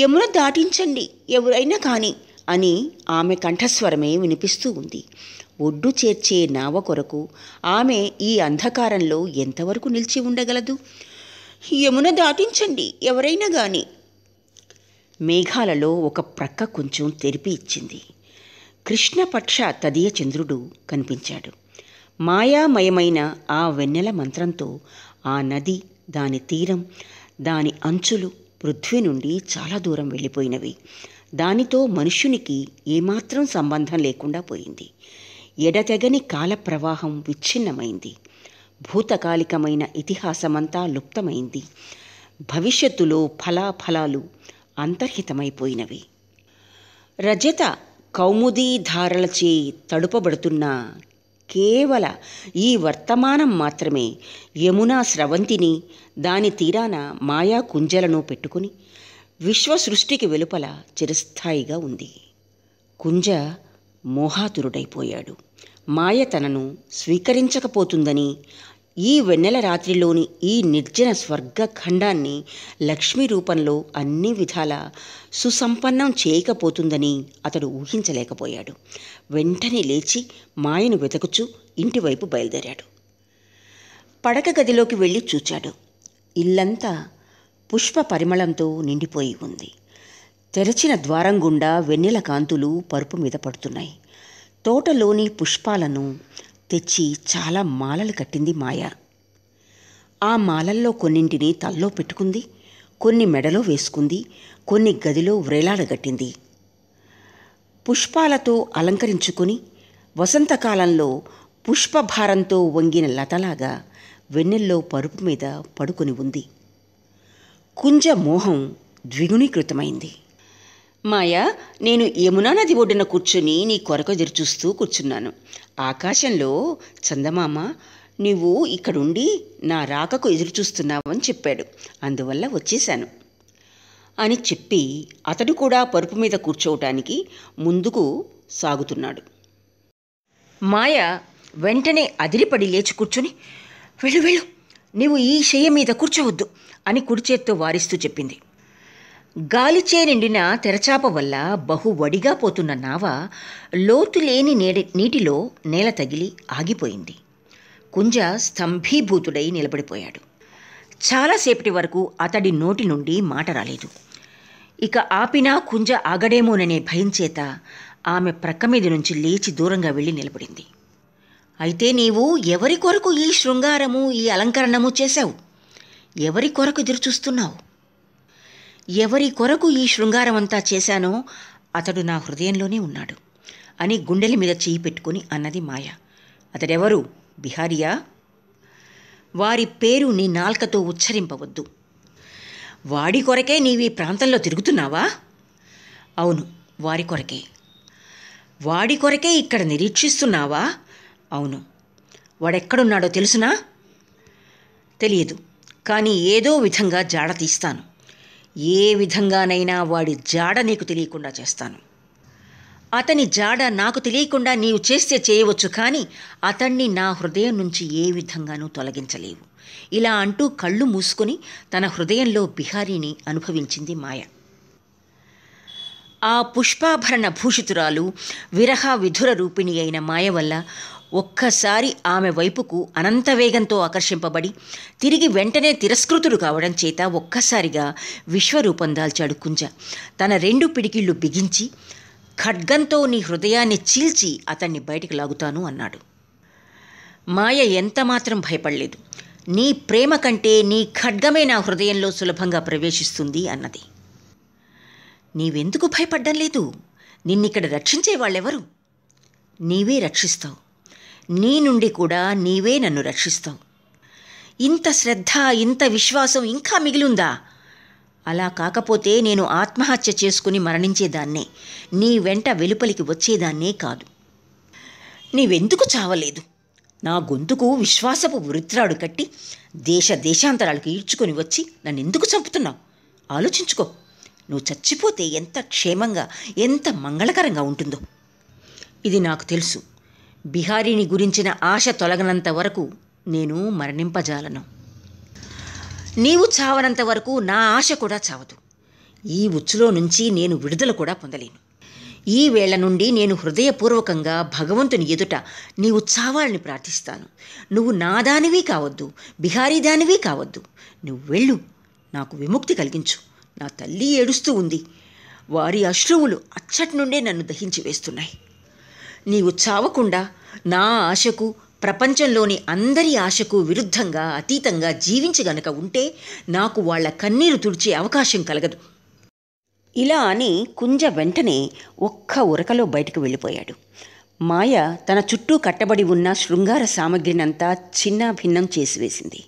యమున దాటించండి ఎవరైనా కానీ అని ఆమె కంఠస్వరమే వినిపిస్తూ ఉంది ఒడ్డు చేర్చే నావ కొరకు ఆమె ఈ అంధకారంలో ఎంతవరకు నిలిచి ఉండగలదు యమున దాటించండి ఎవరైనా కానీ మేఘాలలో ఒక ప్రక్క కొంచెం తెరిపి ఇచ్చింది కృష్ణపక్ష తదియ చంద్రుడు కనిపించాడు మాయామయమైన ఆ వెన్నెల మంత్రంతో ఆ నది దాని తీరం దాని అంచులు పృథ్వీ నుండి చాలా దూరం వెళ్ళిపోయినవి దానితో మనుష్యునికి ఏమాత్రం సంబంధం లేకుండా పోయింది ఎడతెగని కాల ప్రవాహం విచ్ఛిన్నమైంది భూతకాలికమైన ఇతిహాసమంతా లుప్తమైంది భవిష్యత్తులో ఫలాఫలాలు అంతర్హితమైపోయినవి రజత కౌముదీధారలచే తడుపబడుతున్న కేవల ఈ వర్తమానం మాత్రమే యమునా స్రవంతిని దాని తీరాన మాయా కుంజలను పెట్టుకుని విశ్వసృష్టికి వెలుపల చిరస్థాయిగా ఉంది కుంజ మోహాతురుడైపోయాడు మాయ తనను స్వీకరించకపోతుందని ఈ వెన్నెల రాత్రిలోని ఈ నిర్జన స్వర్గ ఖండాన్ని లక్ష్మి రూపంలో అన్ని విధాల సుసంపన్నం చేయకపోతుందని అతడు ఊహించలేకపోయాడు వెంటనే లేచి మాయను వెతకుచు ఇంటివైపు బయలుదేరాడు పడక గదిలోకి వెళ్ళి చూచాడు ఇల్లంతా పుష్ప పరిమళంతో నిండిపోయి ఉంది తెరచిన ద్వారం గుండా వెన్నెల కాంతులు పరుపు మీద పడుతున్నాయి తోటలోని పుష్పాలను తెచ్చి చాలా మాలలు కట్టింది మాయ ఆ మాలల్లో కొన్నింటిని తల్లో పెట్టుకుంది కొన్ని మెడలో వేసుకుంది కొన్ని గదిలో వ్రేలాడగట్టింది పుష్పాలతో అలంకరించుకుని వసంతకాలంలో పుష్పభారంతో వంగిన లతలాగా వెన్నెల్లో పరుపు మీద పడుకొని ఉంది కుంజ మోహం ద్విగుణీకృతమైంది మాయా నేను యమునా నది ఒడ్డున కూర్చుని నీ కొరకు ఎదురుచూస్తూ కూర్చున్నాను ఆకాశంలో చందమామ నువ్వు ఇక్కడుండి నా రాకకు ఎదురుచూస్తున్నావని చెప్పాడు అందువల్ల వచ్చేశాను అని చెప్పి అతడు కూడా పరుపు మీద కూర్చోవటానికి ముందుకు సాగుతున్నాడు మాయ వెంటనే అదిరిపడి లేచి కూర్చుని వెళ్ళు వెళ్ళు నీవు ఈ చెయ్య మీద కూర్చోవద్దు అని కుడి చేత్తో వారిస్తూ చెప్పింది గాలిచే నిండిన తెరచాప వల్ల బహు వడిగా పోతున్న నావ లోతులేని లేని నీటిలో నేల తగిలి ఆగిపోయింది కుంజ స్తంభీభూతుడై నిలబడిపోయాడు చాలాసేపటి వరకు అతడి నోటి నుండి మాట రాలేదు ఇక ఆపినా కుంజ ఆగడేమోననే భయం చేత ఆమె ప్రక్క మీద నుంచి లేచి దూరంగా వెళ్ళి నిలబడింది అయితే నీవు ఎవరి కొరకు ఈ శృంగారము ఈ అలంకరణము చేశావు ఎవరి కొరకు ఎదురుచూస్తున్నావు ఎవరి కొరకు ఈ శృంగారమంతా చేశానో అతడు నా హృదయంలోనే ఉన్నాడు అని గుండెల మీద చేయి పెట్టుకుని అన్నది మాయ అతడెవరు బిహారియా వారి పేరు నీ నాల్కతో ఉచ్చరింపవద్దు వాడి కొరకే నీవి ప్రాంతంలో తిరుగుతున్నావా అవును వారి కొరకే వాడి కొరకే ఇక్కడ నిరీక్షిస్తున్నావా అవును వాడెక్కడున్నాడో తెలుసునా తెలియదు కానీ ఏదో విధంగా జాడ తీస్తాను ఏ విధంగానైనా వాడి జాడ నీకు తెలియకుండా చేస్తాను అతని జాడ నాకు తెలియకుండా నీవు చేస్తే చేయవచ్చు కానీ అతన్ని నా హృదయం నుంచి ఏ విధంగానూ తొలగించలేవు ఇలా అంటూ కళ్ళు మూసుకొని తన హృదయంలో బిహారీని అనుభవించింది మాయ ఆ పుష్పాభరణ భూషితురాలు విరహ విధుర రూపిణి అయిన మాయ వల్ల ఒక్కసారి ఆమె వైపుకు అనంత వేగంతో ఆకర్షింపబడి తిరిగి వెంటనే తిరస్కృతుడు కావడం చేత ఒక్కసారిగా విశ్వరూపం దాల్చాడు కుంజ తన రెండు పిడికిళ్ళు బిగించి ఖడ్గంతో నీ హృదయాన్ని చీల్చి అతన్ని బయటికి లాగుతాను అన్నాడు మాయ ఎంతమాత్రం భయపడలేదు నీ ప్రేమ కంటే నీ ఖడ్గమే నా హృదయంలో సులభంగా ప్రవేశిస్తుంది అన్నది నీవెందుకు భయపడ్డం లేదు నిన్నిక్కడ రక్షించే వాళ్ళెవరు నీవే రక్షిస్తావు నీ నుండి కూడా నీవే నన్ను రక్షిస్తావు ఇంత శ్రద్ధ ఇంత విశ్వాసం ఇంకా మిగిలిందా అలా కాకపోతే నేను ఆత్మహత్య చేసుకుని మరణించేదాన్నే నీ వెంట వెలుపలికి వచ్చేదాన్నే కాదు నీవెందుకు చావలేదు నా గొంతుకు విశ్వాసపు వృత్రాడు కట్టి దేశ దేశాంతరాలకు ఈడ్చుకొని వచ్చి నన్ను ఎందుకు చంపుతున్నావు ఆలోచించుకో నువ్వు చచ్చిపోతే ఎంత క్షేమంగా ఎంత మంగళకరంగా ఉంటుందో ఇది నాకు తెలుసు బిహారీని గురించిన ఆశ తొలగినంత వరకు నేను మరణింపజాలను నీవు చావనంత వరకు నా ఆశ కూడా చావదు ఈ ఉచ్చులో నుంచి నేను విడుదల కూడా పొందలేను ఈ వేళ నుండి నేను హృదయపూర్వకంగా భగవంతుని ఎదుట నీవు చావాలని ప్రార్థిస్తాను నువ్వు నా దానివి కావద్దు బిహారీ దానివి కావద్దు నువ్వు వెళ్ళు నాకు విముక్తి కలిగించు నా తల్లి ఏడుస్తూ ఉంది వారి అశ్రువులు అచ్చటి నుండే నన్ను దహించి వేస్తున్నాయి నీవు చావకుండా నా ఆశకు ప్రపంచంలోని అందరి ఆశకు విరుద్ధంగా అతీతంగా జీవించి గనక ఉంటే నాకు వాళ్ల కన్నీరు తుడిచే అవకాశం కలగదు ఇలా అని కుంజ వెంటనే ఒక్క ఉరకలో బయటకు వెళ్ళిపోయాడు మాయ తన చుట్టూ కట్టబడి ఉన్న శృంగార సామగ్రినంతా చిన్న భిన్నం చేసివేసింది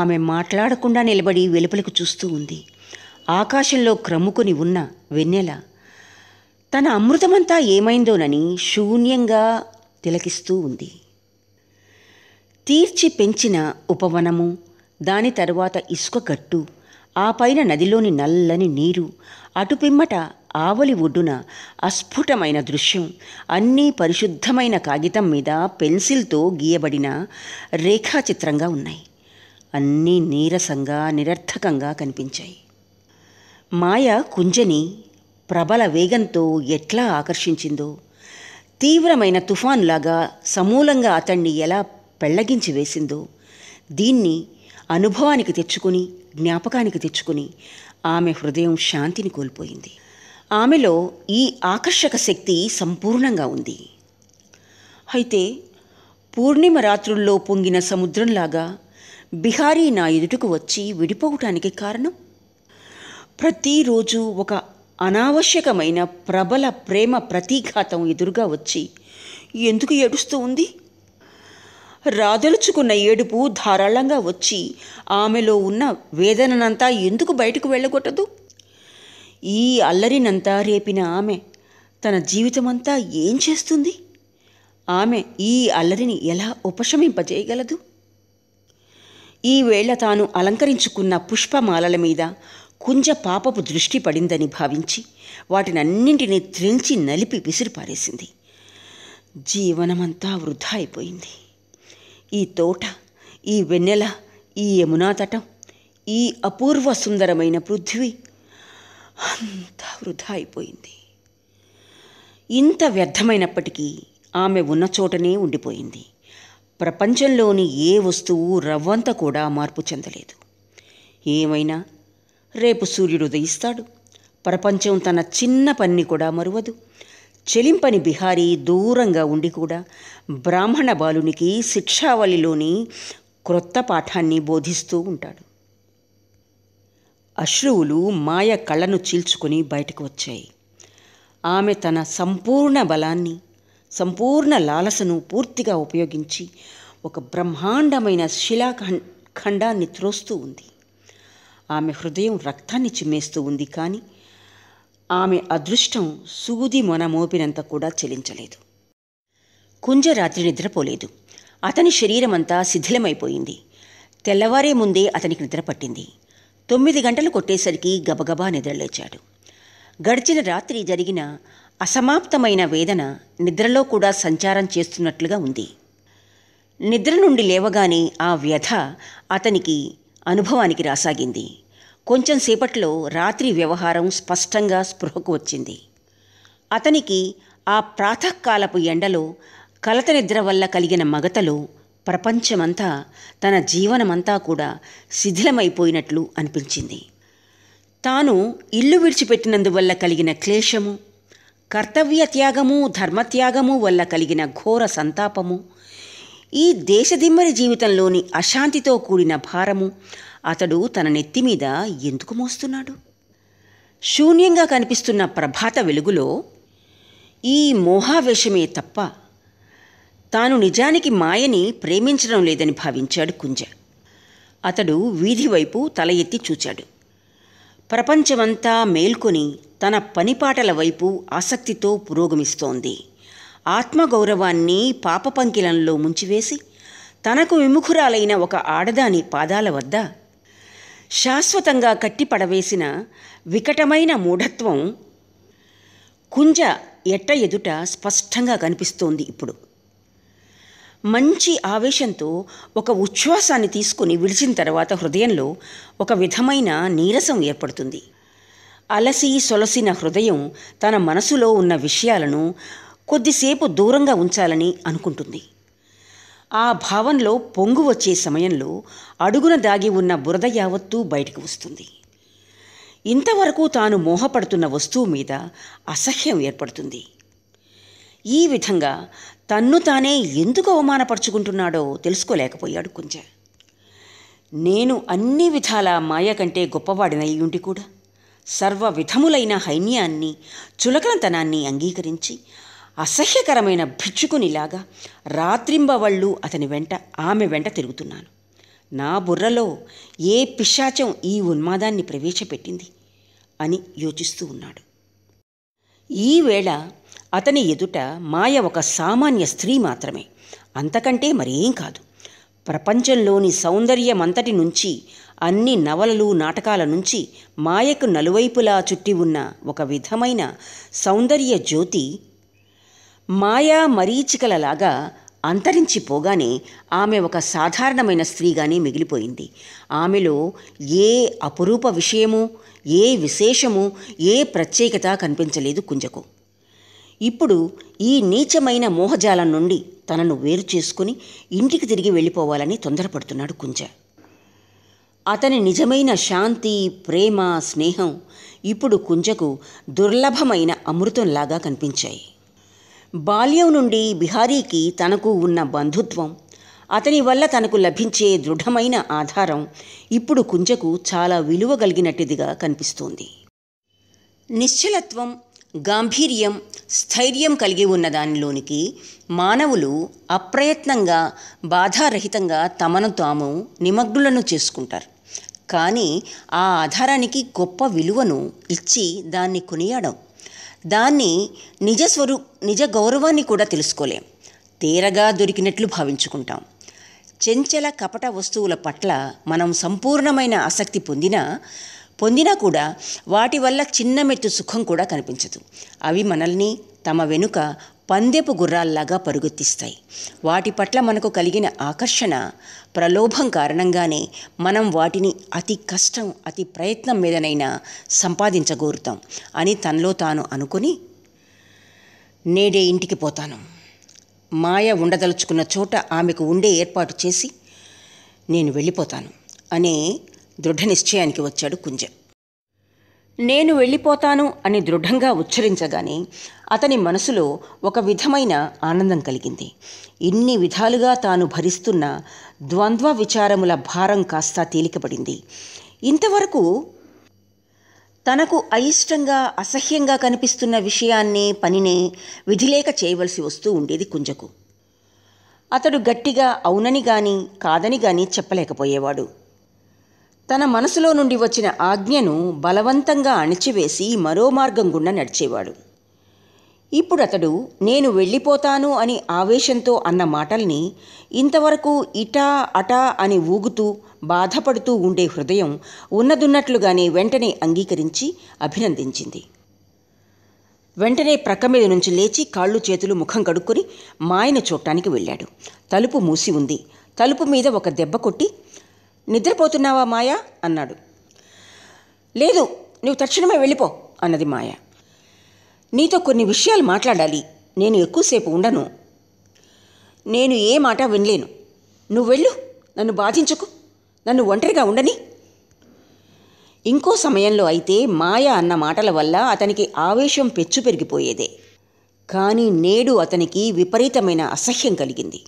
ఆమె మాట్లాడకుండా నిలబడి వెలుపలకు చూస్తూ ఉంది ఆకాశంలో క్రమ్ముకొని ఉన్న వెన్నెల తన అమృతమంతా ఏమైందోనని శూన్యంగా తిలకిస్తూ ఉంది తీర్చి పెంచిన ఉపవనము దాని తరువాత ఇసుక గట్టు ఆ పైన నదిలోని నల్లని నీరు అటుపిమ్మట ఆవలి ఒడ్డున అస్ఫుటమైన దృశ్యం అన్నీ పరిశుద్ధమైన కాగితం మీద పెన్సిల్తో గీయబడిన రేఖాచిత్రంగా ఉన్నాయి అన్నీ నీరసంగా నిరర్థకంగా కనిపించాయి మాయ కుంజని ప్రబల వేగంతో ఎట్లా ఆకర్షించిందో తీవ్రమైన తుఫాన్లాగా సమూలంగా అతన్ని ఎలా పెళ్లగించి వేసిందో దీన్ని అనుభవానికి తెచ్చుకుని జ్ఞాపకానికి తెచ్చుకుని ఆమె హృదయం శాంతిని కోల్పోయింది ఆమెలో ఈ ఆకర్షక శక్తి సంపూర్ణంగా ఉంది అయితే పూర్ణిమ రాత్రుల్లో పొంగిన సముద్రంలాగా బిహారీ నా ఎదుటకు వచ్చి విడిపోవటానికి కారణం ప్రతిరోజు ఒక అనావశ్యకమైన ప్రబల ప్రేమ ప్రతీఘాతం ఎదురుగా వచ్చి ఎందుకు ఏడుస్తూ ఉంది రాదలుచుకున్న ఏడుపు ధారాళంగా వచ్చి ఆమెలో ఉన్న వేదననంతా ఎందుకు బయటకు వెళ్ళగొట్టదు ఈ అల్లరినంతా రేపిన ఆమె తన జీవితమంతా ఏం చేస్తుంది ఆమె ఈ అల్లరిని ఎలా ఉపశమింపజేయగలదు ఈవేళ తాను అలంకరించుకున్న పుష్పమాలల మీద కుంజ పాపపు దృష్టి పడిందని భావించి వాటినన్నింటినీ త్రెంచి నలిపి విసిరిపారేసింది జీవనమంతా వృధా అయిపోయింది ఈ తోట ఈ వెన్నెల ఈ యమునా తటం ఈ అపూర్వ సుందరమైన పృథ్వీ అంతా వృధా అయిపోయింది ఇంత వ్యర్థమైనప్పటికీ ఆమె ఉన్న చోటనే ఉండిపోయింది ప్రపంచంలోని ఏ వస్తువు రవ్వంత కూడా మార్పు చెందలేదు ఏమైనా రేపు సూర్యుడు ఉదయిస్తాడు ప్రపంచం తన చిన్న పన్ని కూడా మరువదు చెలింపని బిహారీ దూరంగా ఉండి కూడా బ్రాహ్మణ బాలునికి శిక్షావళిలోని క్రొత్త పాఠాన్ని బోధిస్తూ ఉంటాడు అశ్రువులు మాయ కళ్ళను చీల్చుకొని బయటకు వచ్చాయి ఆమె తన సంపూర్ణ బలాన్ని సంపూర్ణ లాలసను పూర్తిగా ఉపయోగించి ఒక బ్రహ్మాండమైన శిలాఖ ఖండాన్ని త్రోస్తూ ఉంది ఆమె హృదయం రక్తాన్ని చిమ్మేస్తూ ఉంది కానీ ఆమె అదృష్టం సూది మొన మోపినంత కూడా చెలించలేదు కుంజ రాత్రి నిద్రపోలేదు అతని శరీరమంతా శిథిలమైపోయింది తెల్లవారే ముందే అతనికి నిద్ర పట్టింది తొమ్మిది గంటలు కొట్టేసరికి గబగబా నిద్రలేచాడు గడిచిన రాత్రి జరిగిన అసమాప్తమైన వేదన నిద్రలో కూడా సంచారం చేస్తున్నట్లుగా ఉంది నిద్ర నుండి లేవగానే ఆ వ్యధ అతనికి అనుభవానికి రాసాగింది కొంచెం సేపట్లో రాత్రి వ్యవహారం స్పష్టంగా స్పృహకు వచ్చింది అతనికి ఆ ప్రాతకాలపు ఎండలో కలత నిద్ర వల్ల కలిగిన మగతలో ప్రపంచమంతా తన జీవనమంతా కూడా శిథిలమైపోయినట్లు అనిపించింది తాను ఇల్లు విడిచిపెట్టినందువల్ల కలిగిన క్లేశము కర్తవ్య త్యాగము ధర్మత్యాగము వల్ల కలిగిన ఘోర సంతాపము ఈ దేశదిమ్మరి జీవితంలోని అశాంతితో కూడిన భారము అతడు తన నెత్తి మీద ఎందుకు మోస్తున్నాడు శూన్యంగా కనిపిస్తున్న ప్రభాత వెలుగులో ఈ మోహావేషమే తప్ప తాను నిజానికి మాయని ప్రేమించడం లేదని భావించాడు కుంజ అతడు వీధి వైపు తల ఎత్తి చూచాడు ప్రపంచమంతా మేల్కొని తన పనిపాటల వైపు ఆసక్తితో పురోగమిస్తోంది ఆత్మగౌరవాన్ని పాపపంకిలంలో ముంచివేసి తనకు విముఖురాలైన ఒక ఆడదాని పాదాల వద్ద శాశ్వతంగా కట్టిపడవేసిన వికటమైన మూఢత్వం కుంజ ఎట్ట ఎదుట స్పష్టంగా కనిపిస్తోంది ఇప్పుడు మంచి ఆవేశంతో ఒక ఉచ్ఛ్వాసాన్ని తీసుకుని విడిచిన తర్వాత హృదయంలో ఒక విధమైన నీరసం ఏర్పడుతుంది అలసి సొలసిన హృదయం తన మనసులో ఉన్న విషయాలను కొద్దిసేపు దూరంగా ఉంచాలని అనుకుంటుంది ఆ భావంలో పొంగు వచ్చే సమయంలో అడుగున దాగి ఉన్న బురద యావత్తూ బయటకు వస్తుంది ఇంతవరకు తాను మోహపడుతున్న వస్తువు మీద అసహ్యం ఏర్పడుతుంది ఈ విధంగా తన్ను తానే ఎందుకు అవమానపరుచుకుంటున్నాడో తెలుసుకోలేకపోయాడు కుంజ నేను అన్ని విధాల మాయ కంటే గొప్పవాడినయ్యుండి కూడా సర్వ విధములైన హైన్యాన్ని చులకనతనాన్ని అంగీకరించి అసహ్యకరమైన భిక్షుకునిలాగా రాత్రింబవళ్ళు అతని వెంట ఆమె వెంట తిరుగుతున్నాను నా బుర్రలో ఏ పిశాచం ఈ ఉన్మాదాన్ని ప్రవేశపెట్టింది అని యోచిస్తూ ఉన్నాడు ఈవేళ అతని ఎదుట మాయ ఒక సామాన్య స్త్రీ మాత్రమే అంతకంటే మరేం కాదు ప్రపంచంలోని సౌందర్యమంతటి నుంచి అన్ని నవలలు నాటకాల నుంచి మాయకు నలువైపులా చుట్టి ఉన్న ఒక విధమైన సౌందర్య జ్యోతి మాయా మరీచికలలాగా అంతరించిపోగానే ఆమె ఒక సాధారణమైన స్త్రీగానే మిగిలిపోయింది ఆమెలో ఏ అపురూప విషయము ఏ విశేషము ఏ ప్రత్యేకత కనిపించలేదు కుంజకు ఇప్పుడు ఈ నీచమైన మోహజాలం నుండి తనను వేరు చేసుకుని ఇంటికి తిరిగి వెళ్ళిపోవాలని తొందరపడుతున్నాడు కుంజ అతని నిజమైన శాంతి ప్రేమ స్నేహం ఇప్పుడు కుంజకు దుర్లభమైన అమృతంలాగా కనిపించాయి బాల్యం నుండి బిహారీకి తనకు ఉన్న బంధుత్వం అతని వల్ల తనకు లభించే దృఢమైన ఆధారం ఇప్పుడు కుంజకు చాలా విలువ కలిగినట్టుదిగా కనిపిస్తోంది నిశ్చలత్వం గాంభీర్యం స్థైర్యం కలిగి ఉన్న దానిలోనికి మానవులు అప్రయత్నంగా బాధారహితంగా తమను తాము నిమగ్నులను చేసుకుంటారు కానీ ఆ ఆధారానికి గొప్ప విలువను ఇచ్చి దాన్ని కొనియాడం దాన్ని నిజస్వరూ నిజ గౌరవాన్ని కూడా తెలుసుకోలేం తీరగా దొరికినట్లు భావించుకుంటాం చెంచల కపట వస్తువుల పట్ల మనం సంపూర్ణమైన ఆసక్తి పొందినా పొందినా కూడా వాటి వల్ల చిన్న సుఖం కూడా కనిపించదు అవి మనల్ని తమ వెనుక పందెపు గుర్రాల్లాగా పరుగెత్తిస్తాయి వాటి పట్ల మనకు కలిగిన ఆకర్షణ ప్రలోభం కారణంగానే మనం వాటిని అతి కష్టం అతి ప్రయత్నం మీదనైనా సంపాదించగోరుతాం అని తనలో తాను అనుకుని నేడే ఇంటికి పోతాను మాయ ఉండదలుచుకున్న చోట ఆమెకు ఉండే ఏర్పాటు చేసి నేను వెళ్ళిపోతాను అనే దృఢ నిశ్చయానికి వచ్చాడు కుంజం నేను వెళ్ళిపోతాను అని దృఢంగా ఉచ్చరించగానే అతని మనసులో ఒక విధమైన ఆనందం కలిగింది ఇన్ని విధాలుగా తాను భరిస్తున్న ద్వంద్వ విచారముల భారం కాస్త తేలికపడింది ఇంతవరకు తనకు అయిష్టంగా అసహ్యంగా కనిపిస్తున్న విషయాన్నే పనినే విధిలేక చేయవలసి వస్తూ ఉండేది కుంజకు అతడు గట్టిగా అవునని గాని కాదని గాని చెప్పలేకపోయేవాడు తన మనసులో నుండి వచ్చిన ఆజ్ఞను బలవంతంగా అణిచివేసి మరో మార్గం గుండా నడిచేవాడు ఇప్పుడు అతడు నేను వెళ్ళిపోతాను అని ఆవేశంతో అన్న మాటల్ని ఇంతవరకు ఇటా అటా అని ఊగుతూ బాధపడుతూ ఉండే హృదయం ఉన్నదున్నట్లుగానే వెంటనే అంగీకరించి అభినందించింది వెంటనే ప్రక్క మీద నుంచి లేచి కాళ్ళు చేతులు ముఖం కడుక్కొని మాయను చూడటానికి వెళ్ళాడు తలుపు మూసి ఉంది తలుపు మీద ఒక దెబ్బ కొట్టి నిద్రపోతున్నావా మాయా అన్నాడు లేదు నువ్వు తక్షణమే వెళ్ళిపో అన్నది మాయ నీతో కొన్ని విషయాలు మాట్లాడాలి నేను ఎక్కువసేపు ఉండను నేను ఏ మాట వినలేను నువ్వు వెళ్ళు నన్ను బాధించకు నన్ను ఒంటరిగా ఉండని ఇంకో సమయంలో అయితే మాయ అన్న మాటల వల్ల అతనికి ఆవేశం పెచ్చు పెరిగిపోయేదే కానీ నేడు అతనికి విపరీతమైన అసహ్యం కలిగింది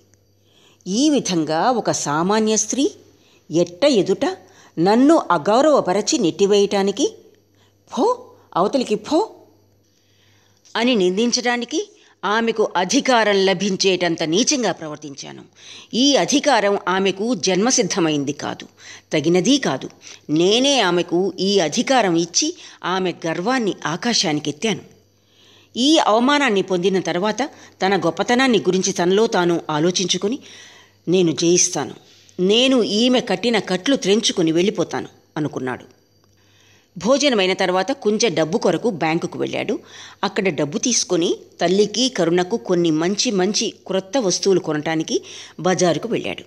ఈ విధంగా ఒక సామాన్య స్త్రీ ఎట్ట ఎదుట నన్ను అగౌరవపరచి నెట్టివేయటానికి ఫో అవతలికి ఫో అని నిందించడానికి ఆమెకు అధికారం లభించేటంత నీచంగా ప్రవర్తించాను ఈ అధికారం ఆమెకు జన్మసిద్ధమైంది కాదు తగినది కాదు నేనే ఆమెకు ఈ అధికారం ఇచ్చి ఆమె గర్వాన్ని ఆకాశానికి ఎత్తాను ఈ అవమానాన్ని పొందిన తర్వాత తన గొప్పతనాన్ని గురించి తనలో తాను ఆలోచించుకొని నేను జయిస్తాను నేను ఈమె కట్టిన కట్లు త్రెంచుకుని వెళ్ళిపోతాను అనుకున్నాడు భోజనమైన తర్వాత కుంజ డబ్బు కొరకు బ్యాంకుకు వెళ్ళాడు అక్కడ డబ్బు తీసుకొని తల్లికి కరుణకు కొన్ని మంచి మంచి క్రొత్త వస్తువులు కొనటానికి బజారుకు వెళ్ళాడు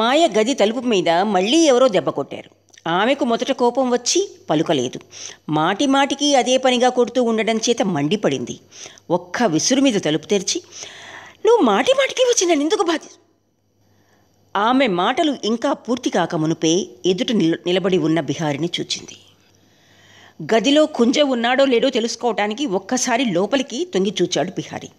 మాయ గది తలుపు మీద మళ్ళీ ఎవరో దెబ్బ కొట్టారు ఆమెకు మొదట కోపం వచ్చి పలుకలేదు మాటి మాటికి అదే పనిగా కొడుతూ ఉండడం చేత మండిపడింది ఒక్క విసురు మీద తలుపు తెరిచి నువ్వు మాటి మాటికి వచ్చి నన్ను ఎందుకు బాధి ఆమె మాటలు ఇంకా పూర్తి కాక మునుపే ఎదుట నిలబడి ఉన్న బిహారిని చూచింది గదిలో కుంజ ఉన్నాడో లేడో తెలుసుకోవటానికి ఒక్కసారి లోపలికి తొంగి చూచాడు బిహారి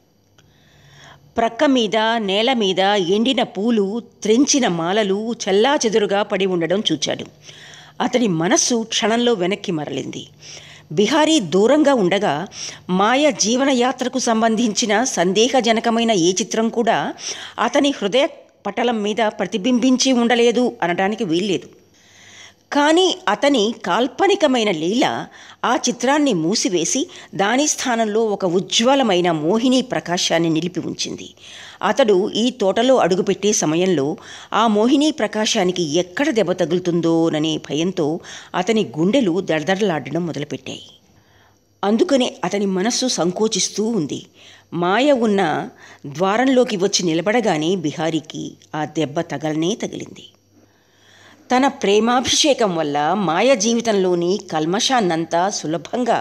ప్రక్క మీద నేల మీద ఎండిన పూలు త్రెంచిన మాలలు చల్లా పడి ఉండడం చూచాడు అతని మనస్సు క్షణంలో వెనక్కి మరలింది బిహారీ దూరంగా ఉండగా మాయ జీవనయాత్రకు సంబంధించిన సందేహజనకమైన ఏ చిత్రం కూడా అతని హృదయ పటలం మీద ప్రతిబింబించి ఉండలేదు అనడానికి వీల్లేదు కానీ అతని కాల్పనికమైన లీల ఆ చిత్రాన్ని మూసివేసి దాని స్థానంలో ఒక ఉజ్వలమైన మోహిని ప్రకాశాన్ని నిలిపి ఉంచింది అతడు ఈ తోటలో అడుగుపెట్టే సమయంలో ఆ మోహిని ప్రకాశానికి ఎక్కడ దెబ్బ తగులుతుందోననే భయంతో అతని గుండెలు దడదడలాడడం మొదలుపెట్టాయి అందుకనే అతని మనస్సు సంకోచిస్తూ ఉంది మాయ ఉన్న ద్వారంలోకి వచ్చి నిలబడగానే బిహారీకి ఆ దెబ్బ తగలనే తగిలింది తన ప్రేమాభిషేకం వల్ల మాయ జీవితంలోని కల్మషాన్నంతా సులభంగా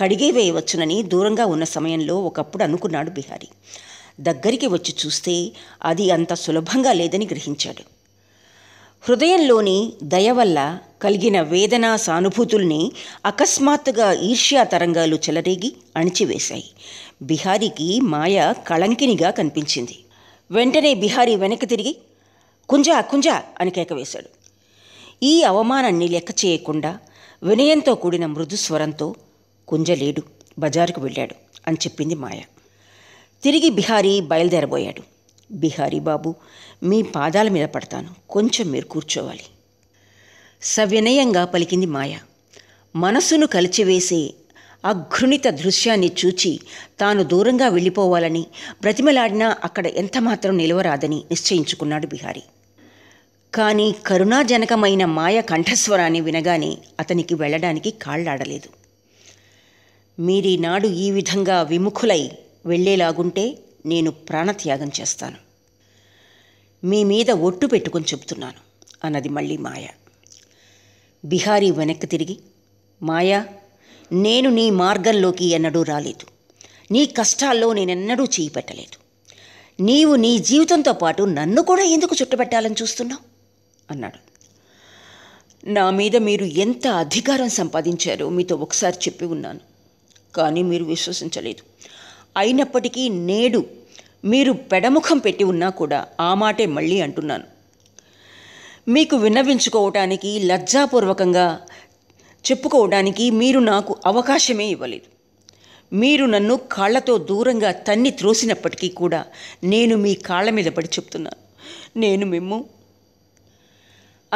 కడిగివేయవచ్చునని దూరంగా ఉన్న సమయంలో ఒకప్పుడు అనుకున్నాడు బిహారీ దగ్గరికి వచ్చి చూస్తే అది అంత సులభంగా లేదని గ్రహించాడు హృదయంలోని దయ వల్ల కలిగిన వేదన సానుభూతుల్ని అకస్మాత్తుగా ఈర్ష్యా తరంగాలు చెలరేగి అణిచివేశాయి బిహారీకి మాయ కళంకినిగా కనిపించింది వెంటనే బిహారీ వెనక్కి తిరిగి కుంజా కుంజా అని కేకవేశాడు ఈ అవమానాన్ని లెక్క చేయకుండా వినయంతో కూడిన మృదు స్వరంతో కుంజ లేడు బజారుకు వెళ్ళాడు అని చెప్పింది మాయ తిరిగి బిహారీ బయలుదేరబోయాడు బిహారీ బాబు మీ పాదాల మీద పడతాను కొంచెం మీరు కూర్చోవాలి సవినయంగా పలికింది మాయ మనసును కలిచివేసే అఘృణిత దృశ్యాన్ని చూచి తాను దూరంగా వెళ్ళిపోవాలని బ్రతిమలాడినా అక్కడ ఎంతమాత్రం నిలవరాదని నిశ్చయించుకున్నాడు బిహారీ కానీ కరుణాజనకమైన మాయ కంఠస్వరాన్ని వినగానే అతనికి వెళ్ళడానికి కాళ్ళాడలేదు మీరీనాడు ఈ విధంగా విముఖులై వెళ్ళేలాగుంటే నేను ప్రాణత్యాగం చేస్తాను మీ మీద ఒట్టు పెట్టుకొని చెబుతున్నాను అన్నది మళ్ళీ మాయ బిహారీ వెనక్కి తిరిగి మాయా నేను నీ మార్గంలోకి ఎన్నడూ రాలేదు నీ కష్టాల్లో నేనెన్నడూ చేయి పెట్టలేదు నీవు నీ జీవితంతో పాటు నన్ను కూడా ఎందుకు చుట్టుపెట్టాలని చూస్తున్నావు అన్నాడు నా మీద మీరు ఎంత అధికారం సంపాదించారో మీతో ఒకసారి చెప్పి ఉన్నాను కానీ మీరు విశ్వసించలేదు అయినప్పటికీ నేడు మీరు పెడముఖం పెట్టి ఉన్నా కూడా ఆ మాటే మళ్ళీ అంటున్నాను మీకు విన్నవించుకోవటానికి లజ్జాపూర్వకంగా చెప్పుకోవడానికి మీరు నాకు అవకాశమే ఇవ్వలేదు మీరు నన్ను కాళ్లతో దూరంగా తన్ని త్రోసినప్పటికీ కూడా నేను మీ కాళ్ళ మీద పడి చెప్తున్నాను నేను మిమ్ము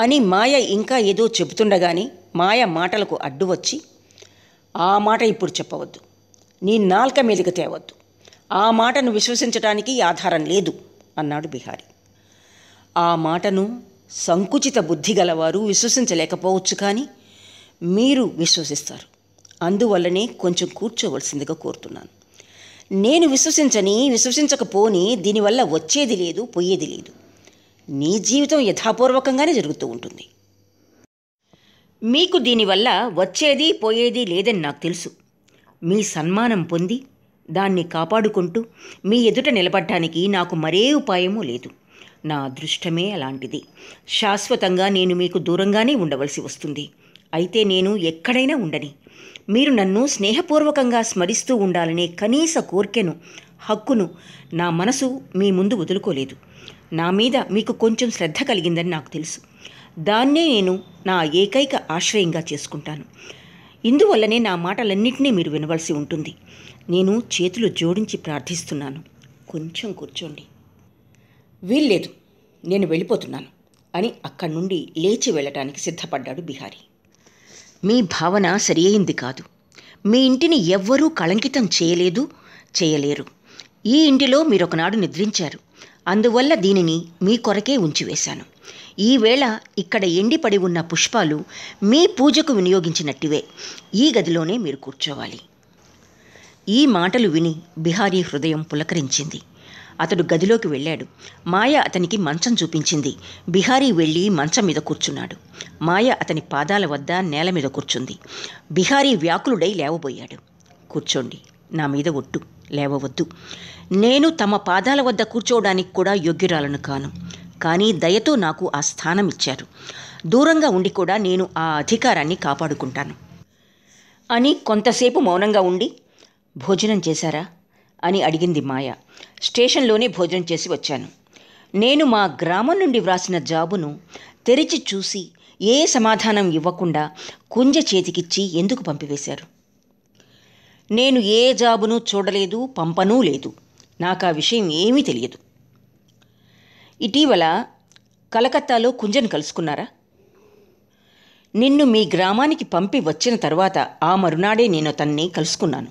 అని మాయ ఇంకా ఏదో చెబుతుండగాని మాయ మాటలకు అడ్డు వచ్చి ఆ మాట ఇప్పుడు చెప్పవద్దు నీ నాల్క మీదకి తేవద్దు ఆ మాటను విశ్వసించటానికి ఆధారం లేదు అన్నాడు బిహారీ ఆ మాటను సంకుచిత బుద్ధి గలవారు విశ్వసించలేకపోవచ్చు కానీ మీరు విశ్వసిస్తారు అందువల్లనే కొంచెం కూర్చోవలసిందిగా కోరుతున్నాను నేను విశ్వసించని విశ్వసించకపోని దీనివల్ల వచ్చేది లేదు పోయేది లేదు నీ జీవితం యథాపూర్వకంగానే జరుగుతూ ఉంటుంది మీకు దీనివల్ల వచ్చేది పోయేది లేదని నాకు తెలుసు మీ సన్మానం పొంది దాన్ని కాపాడుకుంటూ మీ ఎదుట నిలబడటానికి నాకు మరే ఉపాయమూ లేదు నా అదృష్టమే అలాంటిది శాశ్వతంగా నేను మీకు దూరంగానే ఉండవలసి వస్తుంది అయితే నేను ఎక్కడైనా ఉండని మీరు నన్ను స్నేహపూర్వకంగా స్మరిస్తూ ఉండాలనే కనీస కోర్కెను హక్కును నా మనసు మీ ముందు వదులుకోలేదు నా మీద మీకు కొంచెం శ్రద్ధ కలిగిందని నాకు తెలుసు దాన్నే నేను నా ఏకైక ఆశ్రయంగా చేసుకుంటాను ఇందువల్లనే నా మాటలన్నింటినీ మీరు వినవలసి ఉంటుంది నేను చేతులు జోడించి ప్రార్థిస్తున్నాను కొంచెం కూర్చోండి వీల్లేదు నేను వెళ్ళిపోతున్నాను అని అక్కడి నుండి లేచి వెళ్ళటానికి సిద్ధపడ్డాడు బిహారీ మీ భావన సరి అయింది కాదు మీ ఇంటిని ఎవ్వరూ కళంకితం చేయలేదు చేయలేరు ఈ ఇంటిలో మీరొకనాడు నిద్రించారు అందువల్ల దీనిని మీ కొరకే ఉంచివేశాను ఈవేళ ఇక్కడ ఎండిపడి ఉన్న పుష్పాలు మీ పూజకు వినియోగించినట్టివే ఈ గదిలోనే మీరు కూర్చోవాలి ఈ మాటలు విని బిహారీ హృదయం పులకరించింది అతడు గదిలోకి వెళ్ళాడు మాయ అతనికి మంచం చూపించింది బిహారీ వెళ్ళి మంచం మీద కూర్చున్నాడు మాయ అతని పాదాల వద్ద నేల మీద కూర్చుంది బిహారీ వ్యాకులుడై లేవబోయాడు కూర్చోండి నా మీద ఒట్టు లేవవద్దు నేను తమ పాదాల వద్ద కూర్చోవడానికి కూడా యోగ్యురాలను కాను కానీ దయతో నాకు ఆ స్థానం ఇచ్చారు దూరంగా ఉండి కూడా నేను ఆ అధికారాన్ని కాపాడుకుంటాను అని కొంతసేపు మౌనంగా ఉండి భోజనం చేశారా అని అడిగింది మాయ స్టేషన్లోనే భోజనం చేసి వచ్చాను నేను మా గ్రామం నుండి వ్రాసిన జాబును తెరిచి చూసి ఏ సమాధానం ఇవ్వకుండా కుంజ చేతికిచ్చి ఎందుకు పంపివేశారు నేను ఏ జాబును చూడలేదు పంపనూ లేదు నాకు ఆ విషయం ఏమీ తెలియదు ఇటీవల కలకత్తాలో కుంజను కలుసుకున్నారా నిన్ను మీ గ్రామానికి పంపి వచ్చిన తర్వాత ఆ మరునాడే నేను అతన్ని కలుసుకున్నాను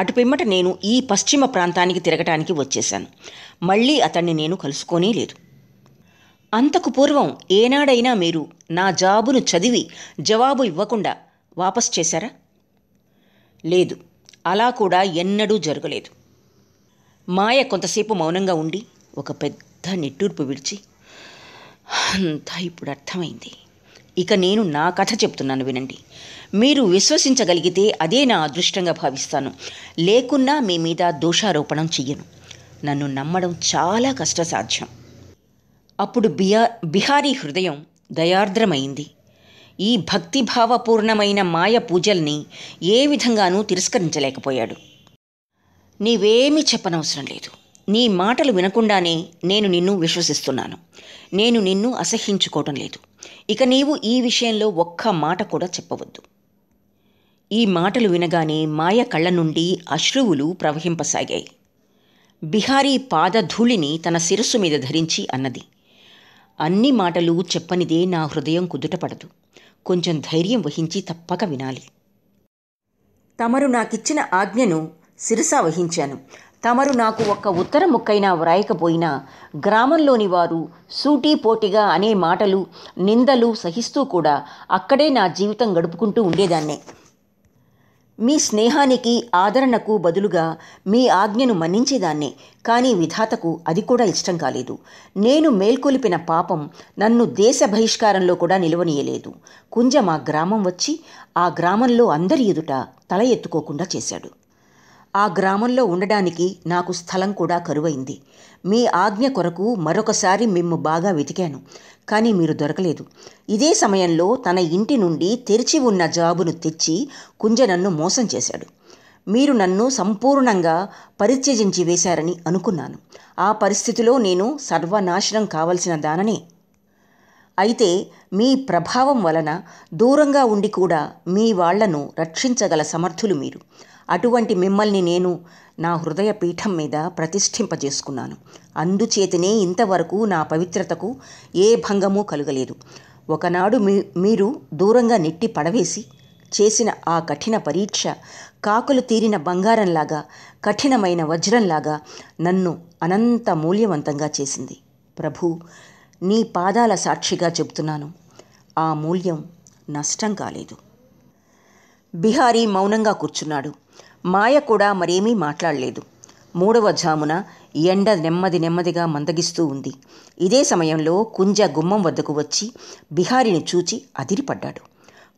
అటు పిమ్మట నేను ఈ పశ్చిమ ప్రాంతానికి తిరగటానికి వచ్చేశాను మళ్ళీ అతన్ని నేను కలుసుకోనే లేదు అంతకు పూర్వం ఏనాడైనా మీరు నా జాబును చదివి జవాబు ఇవ్వకుండా వాపస్ చేశారా లేదు అలా కూడా ఎన్నడూ జరగలేదు మాయ కొంతసేపు మౌనంగా ఉండి ఒక పెద్ద నిట్టూర్పు విడిచి అంతా ఇప్పుడు అర్థమైంది ఇక నేను నా కథ చెప్తున్నాను వినండి మీరు విశ్వసించగలిగితే అదే నా అదృష్టంగా భావిస్తాను లేకున్నా మీ మీద దోషారోపణం చెయ్యను నన్ను నమ్మడం చాలా కష్టసాధ్యం అప్పుడు బియా బిహారీ హృదయం దయార్ద్రమైంది ఈ భక్తిభావపూర్ణమైన మాయ పూజల్ని ఏ విధంగానూ తిరస్కరించలేకపోయాడు నీవేమీ చెప్పనవసరం లేదు నీ మాటలు వినకుండానే నేను నిన్ను విశ్వసిస్తున్నాను నేను నిన్ను అసహించుకోవటం లేదు ఇక నీవు ఈ విషయంలో ఒక్క మాట కూడా చెప్పవద్దు ఈ మాటలు వినగానే మాయ కళ్ళ నుండి అశ్రువులు ప్రవహింపసాగాయి బిహారీ పాదధూళిని తన శిరస్సు మీద ధరించి అన్నది అన్ని మాటలు చెప్పనిదే నా హృదయం కుదుటపడదు కొంచెం ధైర్యం వహించి తప్పక వినాలి తమరు నాకిచ్చిన ఆజ్ఞను శిరసా వహించాను తమరు నాకు ఒక్క ఉత్తర ముక్కైనా వ్రాయకపోయినా గ్రామంలోని వారు సూటీ పోటీగా అనే మాటలు నిందలు సహిస్తూ కూడా అక్కడే నా జీవితం గడుపుకుంటూ ఉండేదాన్నే మీ స్నేహానికి ఆదరణకు బదులుగా మీ ఆజ్ఞను మన్నించేదాన్నే కానీ విధాతకు అది కూడా ఇష్టం కాలేదు నేను మేల్కొలిపిన పాపం నన్ను దేశ బహిష్కారంలో కూడా నిలవనీయలేదు కుంజ మా గ్రామం వచ్చి ఆ గ్రామంలో అందరి ఎదుట తల ఎత్తుకోకుండా చేశాడు ఆ గ్రామంలో ఉండడానికి నాకు స్థలం కూడా కరువైంది మీ ఆజ్ఞ కొరకు మరొకసారి మిమ్ము బాగా వెతికాను కానీ మీరు దొరకలేదు ఇదే సమయంలో తన ఇంటి నుండి తెరిచి ఉన్న జాబును తెచ్చి కుంజ నన్ను మోసం చేశాడు మీరు నన్ను సంపూర్ణంగా పరిత్యజించి వేశారని అనుకున్నాను ఆ పరిస్థితిలో నేను సర్వనాశనం కావలసిన దాననే అయితే మీ ప్రభావం వలన దూరంగా ఉండి కూడా మీ వాళ్లను రక్షించగల సమర్థులు మీరు అటువంటి మిమ్మల్ని నేను నా హృదయ పీఠం మీద ప్రతిష్ఠింపజేసుకున్నాను అందుచేతనే ఇంతవరకు నా పవిత్రతకు ఏ భంగమూ కలుగలేదు ఒకనాడు మీ మీరు దూరంగా నెట్టి పడవేసి చేసిన ఆ కఠిన పరీక్ష కాకులు తీరిన బంగారంలాగా కఠినమైన వజ్రంలాగా నన్ను అనంత మూల్యవంతంగా చేసింది ప్రభు నీ పాదాల సాక్షిగా చెబుతున్నాను ఆ మూల్యం నష్టం కాలేదు బిహారీ మౌనంగా కూర్చున్నాడు మాయ కూడా మరేమీ మాట్లాడలేదు మూడవ జామున ఎండ నెమ్మది నెమ్మదిగా మందగిస్తూ ఉంది ఇదే సమయంలో కుంజ గుమ్మం వద్దకు వచ్చి బిహారిని చూచి అదిరిపడ్డాడు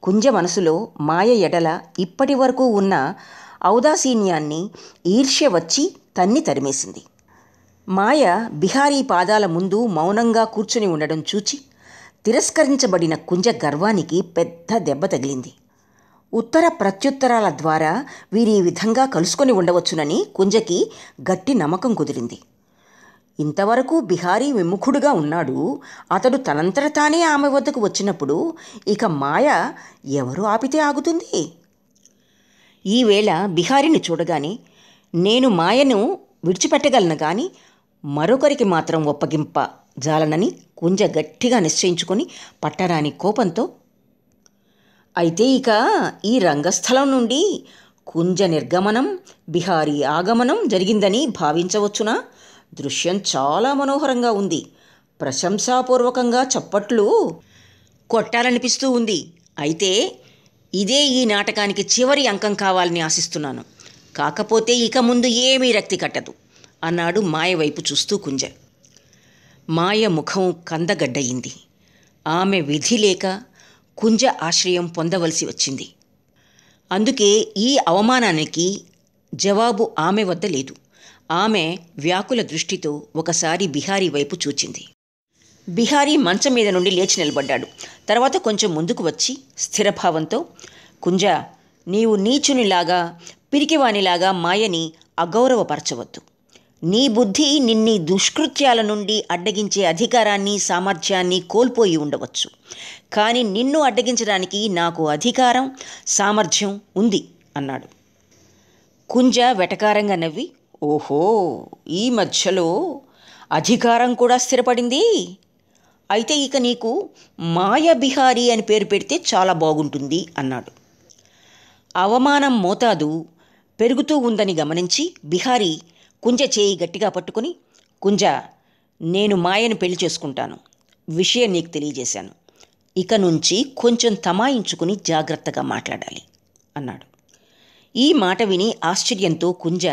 కుంజ మనసులో మాయ ఎడల ఇప్పటి వరకు ఉన్న ఔదాసీన్యాన్ని ఈర్ష్య వచ్చి తన్ని తరిమేసింది మాయ బిహారీ పాదాల ముందు మౌనంగా కూర్చుని ఉండడం చూచి తిరస్కరించబడిన కుంజ గర్వానికి పెద్ద దెబ్బ తగిలింది ఉత్తర ప్రత్యుత్తరాల ద్వారా వీరి విధంగా కలుసుకొని ఉండవచ్చునని కుంజకి గట్టి నమ్మకం కుదిరింది ఇంతవరకు బిహారీ విముఖుడుగా ఉన్నాడు అతడు తనంతట తానే ఆమె వద్దకు వచ్చినప్పుడు ఇక మాయ ఎవరు ఆపితే ఆగుతుంది ఈవేళ బిహారీని చూడగానే నేను మాయను విడిచిపెట్టగలను కానీ మరొకరికి మాత్రం ఒప్పగింప జాలనని కుంజ గట్టిగా నిశ్చయించుకొని పట్టరాని కోపంతో అయితే ఇక ఈ రంగస్థలం నుండి కుంజ నిర్గమనం బిహారీ ఆగమనం జరిగిందని భావించవచ్చునా దృశ్యం చాలా మనోహరంగా ఉంది ప్రశంసాపూర్వకంగా చప్పట్లు కొట్టాలనిపిస్తూ ఉంది అయితే ఇదే ఈ నాటకానికి చివరి అంకం కావాలని ఆశిస్తున్నాను కాకపోతే ఇక ముందు ఏమీ రక్తి కట్టదు అన్నాడు మాయ వైపు చూస్తూ కుంజ మాయ ముఖం కందగడ్డయింది ఆమె విధి లేక కుంజ ఆశ్రయం పొందవలసి వచ్చింది అందుకే ఈ అవమానానికి జవాబు ఆమె వద్ద లేదు ఆమె వ్యాకుల దృష్టితో ఒకసారి బిహారీ వైపు చూచింది బిహారీ మంచం మీద నుండి లేచి నిలబడ్డాడు తర్వాత కొంచెం ముందుకు వచ్చి స్థిరభావంతో కుంజ నీవు నీచునిలాగా పిరికివానిలాగా మాయని అగౌరవపరచవద్దు నీ బుద్ధి నిన్ని దుష్కృత్యాల నుండి అడ్డగించే అధికారాన్ని సామర్థ్యాన్ని కోల్పోయి ఉండవచ్చు కానీ నిన్ను అడ్డగించడానికి నాకు అధికారం సామర్థ్యం ఉంది అన్నాడు కుంజ వెటకారంగా నవ్వి ఓహో ఈ మధ్యలో అధికారం కూడా స్థిరపడింది అయితే ఇక నీకు మాయబిహారీ అని పేరు పెడితే చాలా బాగుంటుంది అన్నాడు అవమానం మోతాదు పెరుగుతూ ఉందని గమనించి బిహారీ కుంజ చేయి గట్టిగా పట్టుకుని కుంజ నేను మాయను పెళ్లి చేసుకుంటాను విషయం నీకు తెలియజేశాను ఇక నుంచి కొంచెం తమాయించుకుని జాగ్రత్తగా మాట్లాడాలి అన్నాడు ఈ మాట విని ఆశ్చర్యంతో కుంజ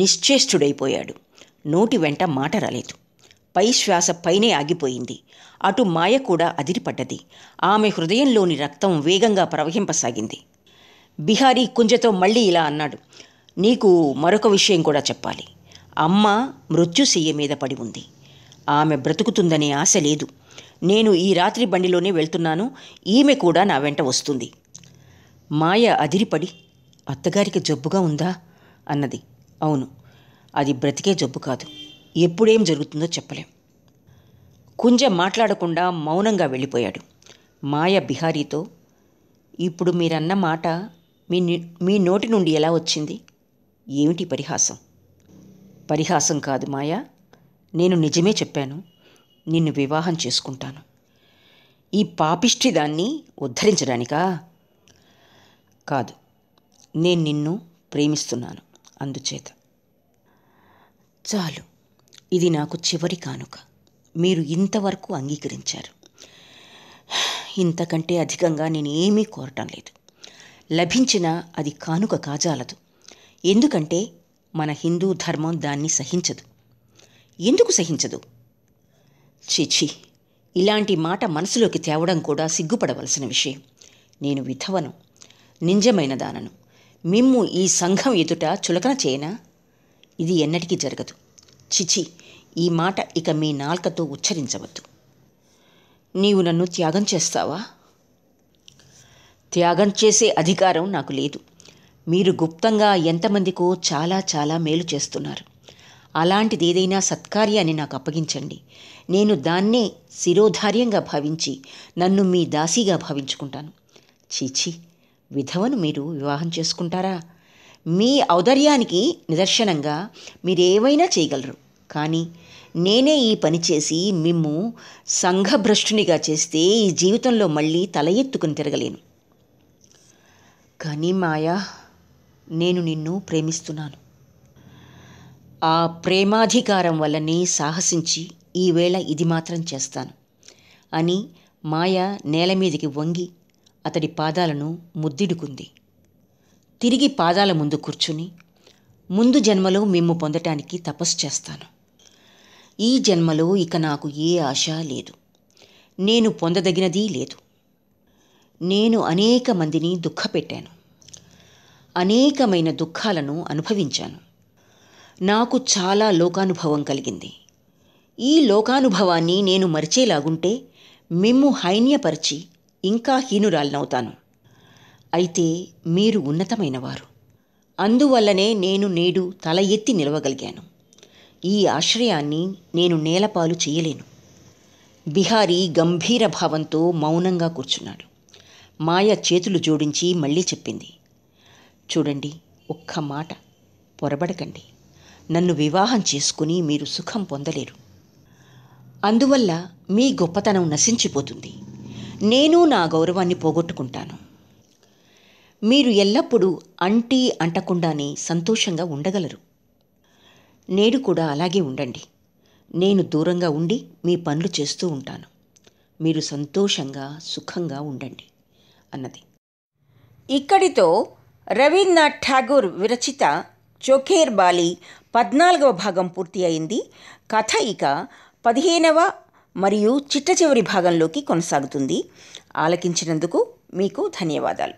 నిశ్చేష్టుడైపోయాడు నోటి వెంట మాట రాలేదు పై శ్వాస పైనే ఆగిపోయింది అటు మాయ కూడా అదిరిపడ్డది ఆమె హృదయంలోని రక్తం వేగంగా ప్రవహింపసాగింది బిహారీ కుంజతో మళ్ళీ ఇలా అన్నాడు నీకు మరొక విషయం కూడా చెప్పాలి అమ్మ మృత్యుశయ్య మీద పడి ఉంది ఆమె బ్రతుకుతుందనే ఆశ లేదు నేను ఈ రాత్రి బండిలోనే వెళ్తున్నాను ఈమె కూడా నా వెంట వస్తుంది మాయ అదిరిపడి అత్తగారికి జబ్బుగా ఉందా అన్నది అవును అది బ్రతికే జబ్బు కాదు ఎప్పుడేం జరుగుతుందో చెప్పలేం కుంజ మాట్లాడకుండా మౌనంగా వెళ్ళిపోయాడు మాయ బిహారీతో ఇప్పుడు మీరన్న మాట మీ మీ నోటి నుండి ఎలా వచ్చింది ఏమిటి పరిహాసం పరిహాసం కాదు మాయా నేను నిజమే చెప్పాను నిన్ను వివాహం చేసుకుంటాను ఈ పాపిష్టి దాన్ని ఉద్ధరించడానికా కాదు నేను నిన్ను ప్రేమిస్తున్నాను అందుచేత చాలు ఇది నాకు చివరి కానుక మీరు ఇంతవరకు అంగీకరించారు ఇంతకంటే అధికంగా నేను ఏమీ కోరటం లేదు లభించినా అది కానుక కాజాలదు ఎందుకంటే మన హిందూ ధర్మం దాన్ని సహించదు ఎందుకు సహించదు చిచి ఇలాంటి మాట మనసులోకి తేవడం కూడా సిగ్గుపడవలసిన విషయం నేను విధవను నింజమైన దానను మిమ్ము ఈ సంఘం ఎదుట చులకన చేయనా ఇది ఎన్నటికీ జరగదు చిచి ఈ మాట ఇక మీ నాల్కతో ఉచ్చరించవద్దు నీవు నన్ను త్యాగం చేస్తావా త్యాగం చేసే అధికారం నాకు లేదు మీరు గుప్తంగా ఎంతమందికో చాలా చాలా మేలు చేస్తున్నారు అలాంటిది ఏదైనా సత్కార్యాన్ని నాకు అప్పగించండి నేను దాన్నే శిరోధార్యంగా భావించి నన్ను మీ దాసీగా భావించుకుంటాను చీచి విధవను మీరు వివాహం చేసుకుంటారా మీ ఔదర్యానికి నిదర్శనంగా మీరేమైనా చేయగలరు కానీ నేనే ఈ పని చేసి మిమ్ము సంఘభ్రష్టునిగా చేస్తే ఈ జీవితంలో మళ్ళీ తల ఎత్తుకుని తిరగలేను కానీ మాయా నేను నిన్ను ప్రేమిస్తున్నాను ఆ ప్రేమాధికారం వల్లనే సాహసించి ఈవేళ ఇది మాత్రం చేస్తాను అని మాయ నేల మీదికి వంగి అతడి పాదాలను ముద్దిడుకుంది తిరిగి పాదాల ముందు కూర్చుని ముందు జన్మలో మిమ్ము పొందటానికి తపస్సు చేస్తాను ఈ జన్మలో ఇక నాకు ఏ ఆశ లేదు నేను పొందదగినది లేదు నేను అనేక మందిని దుఃఖపెట్టాను అనేకమైన దుఃఖాలను అనుభవించాను నాకు చాలా లోకానుభవం కలిగింది ఈ లోకానుభవాన్ని నేను మరిచేలాగుంటే మిమ్ము హైన్యపరిచి ఇంకా హీనురాలనవుతాను అయితే మీరు ఉన్నతమైనవారు అందువల్లనే నేను నేడు తల ఎత్తి నిలవగలిగాను ఈ ఆశ్రయాన్ని నేను నేలపాలు చేయలేను బిహారీ గంభీర భావంతో మౌనంగా కూర్చున్నాడు మాయ చేతులు జోడించి మళ్ళీ చెప్పింది చూడండి ఒక్క మాట పొరబడకండి నన్ను వివాహం చేసుకుని మీరు సుఖం పొందలేరు అందువల్ల మీ గొప్పతనం నశించిపోతుంది నేను నా గౌరవాన్ని పోగొట్టుకుంటాను మీరు ఎల్లప్పుడూ అంటీ అంటకుండానే సంతోషంగా ఉండగలరు నేడు కూడా అలాగే ఉండండి నేను దూరంగా ఉండి మీ పనులు చేస్తూ ఉంటాను మీరు సంతోషంగా సుఖంగా ఉండండి అన్నది ఇక్కడితో రవీంద్రనాథ్ ఠాగూర్ విరచిత చోఖేర్ బాలి పద్నాలుగవ భాగం పూర్తి అయింది కథ ఇక పదిహేనవ మరియు చిట్ట చివరి భాగంలోకి కొనసాగుతుంది ఆలకించినందుకు మీకు ధన్యవాదాలు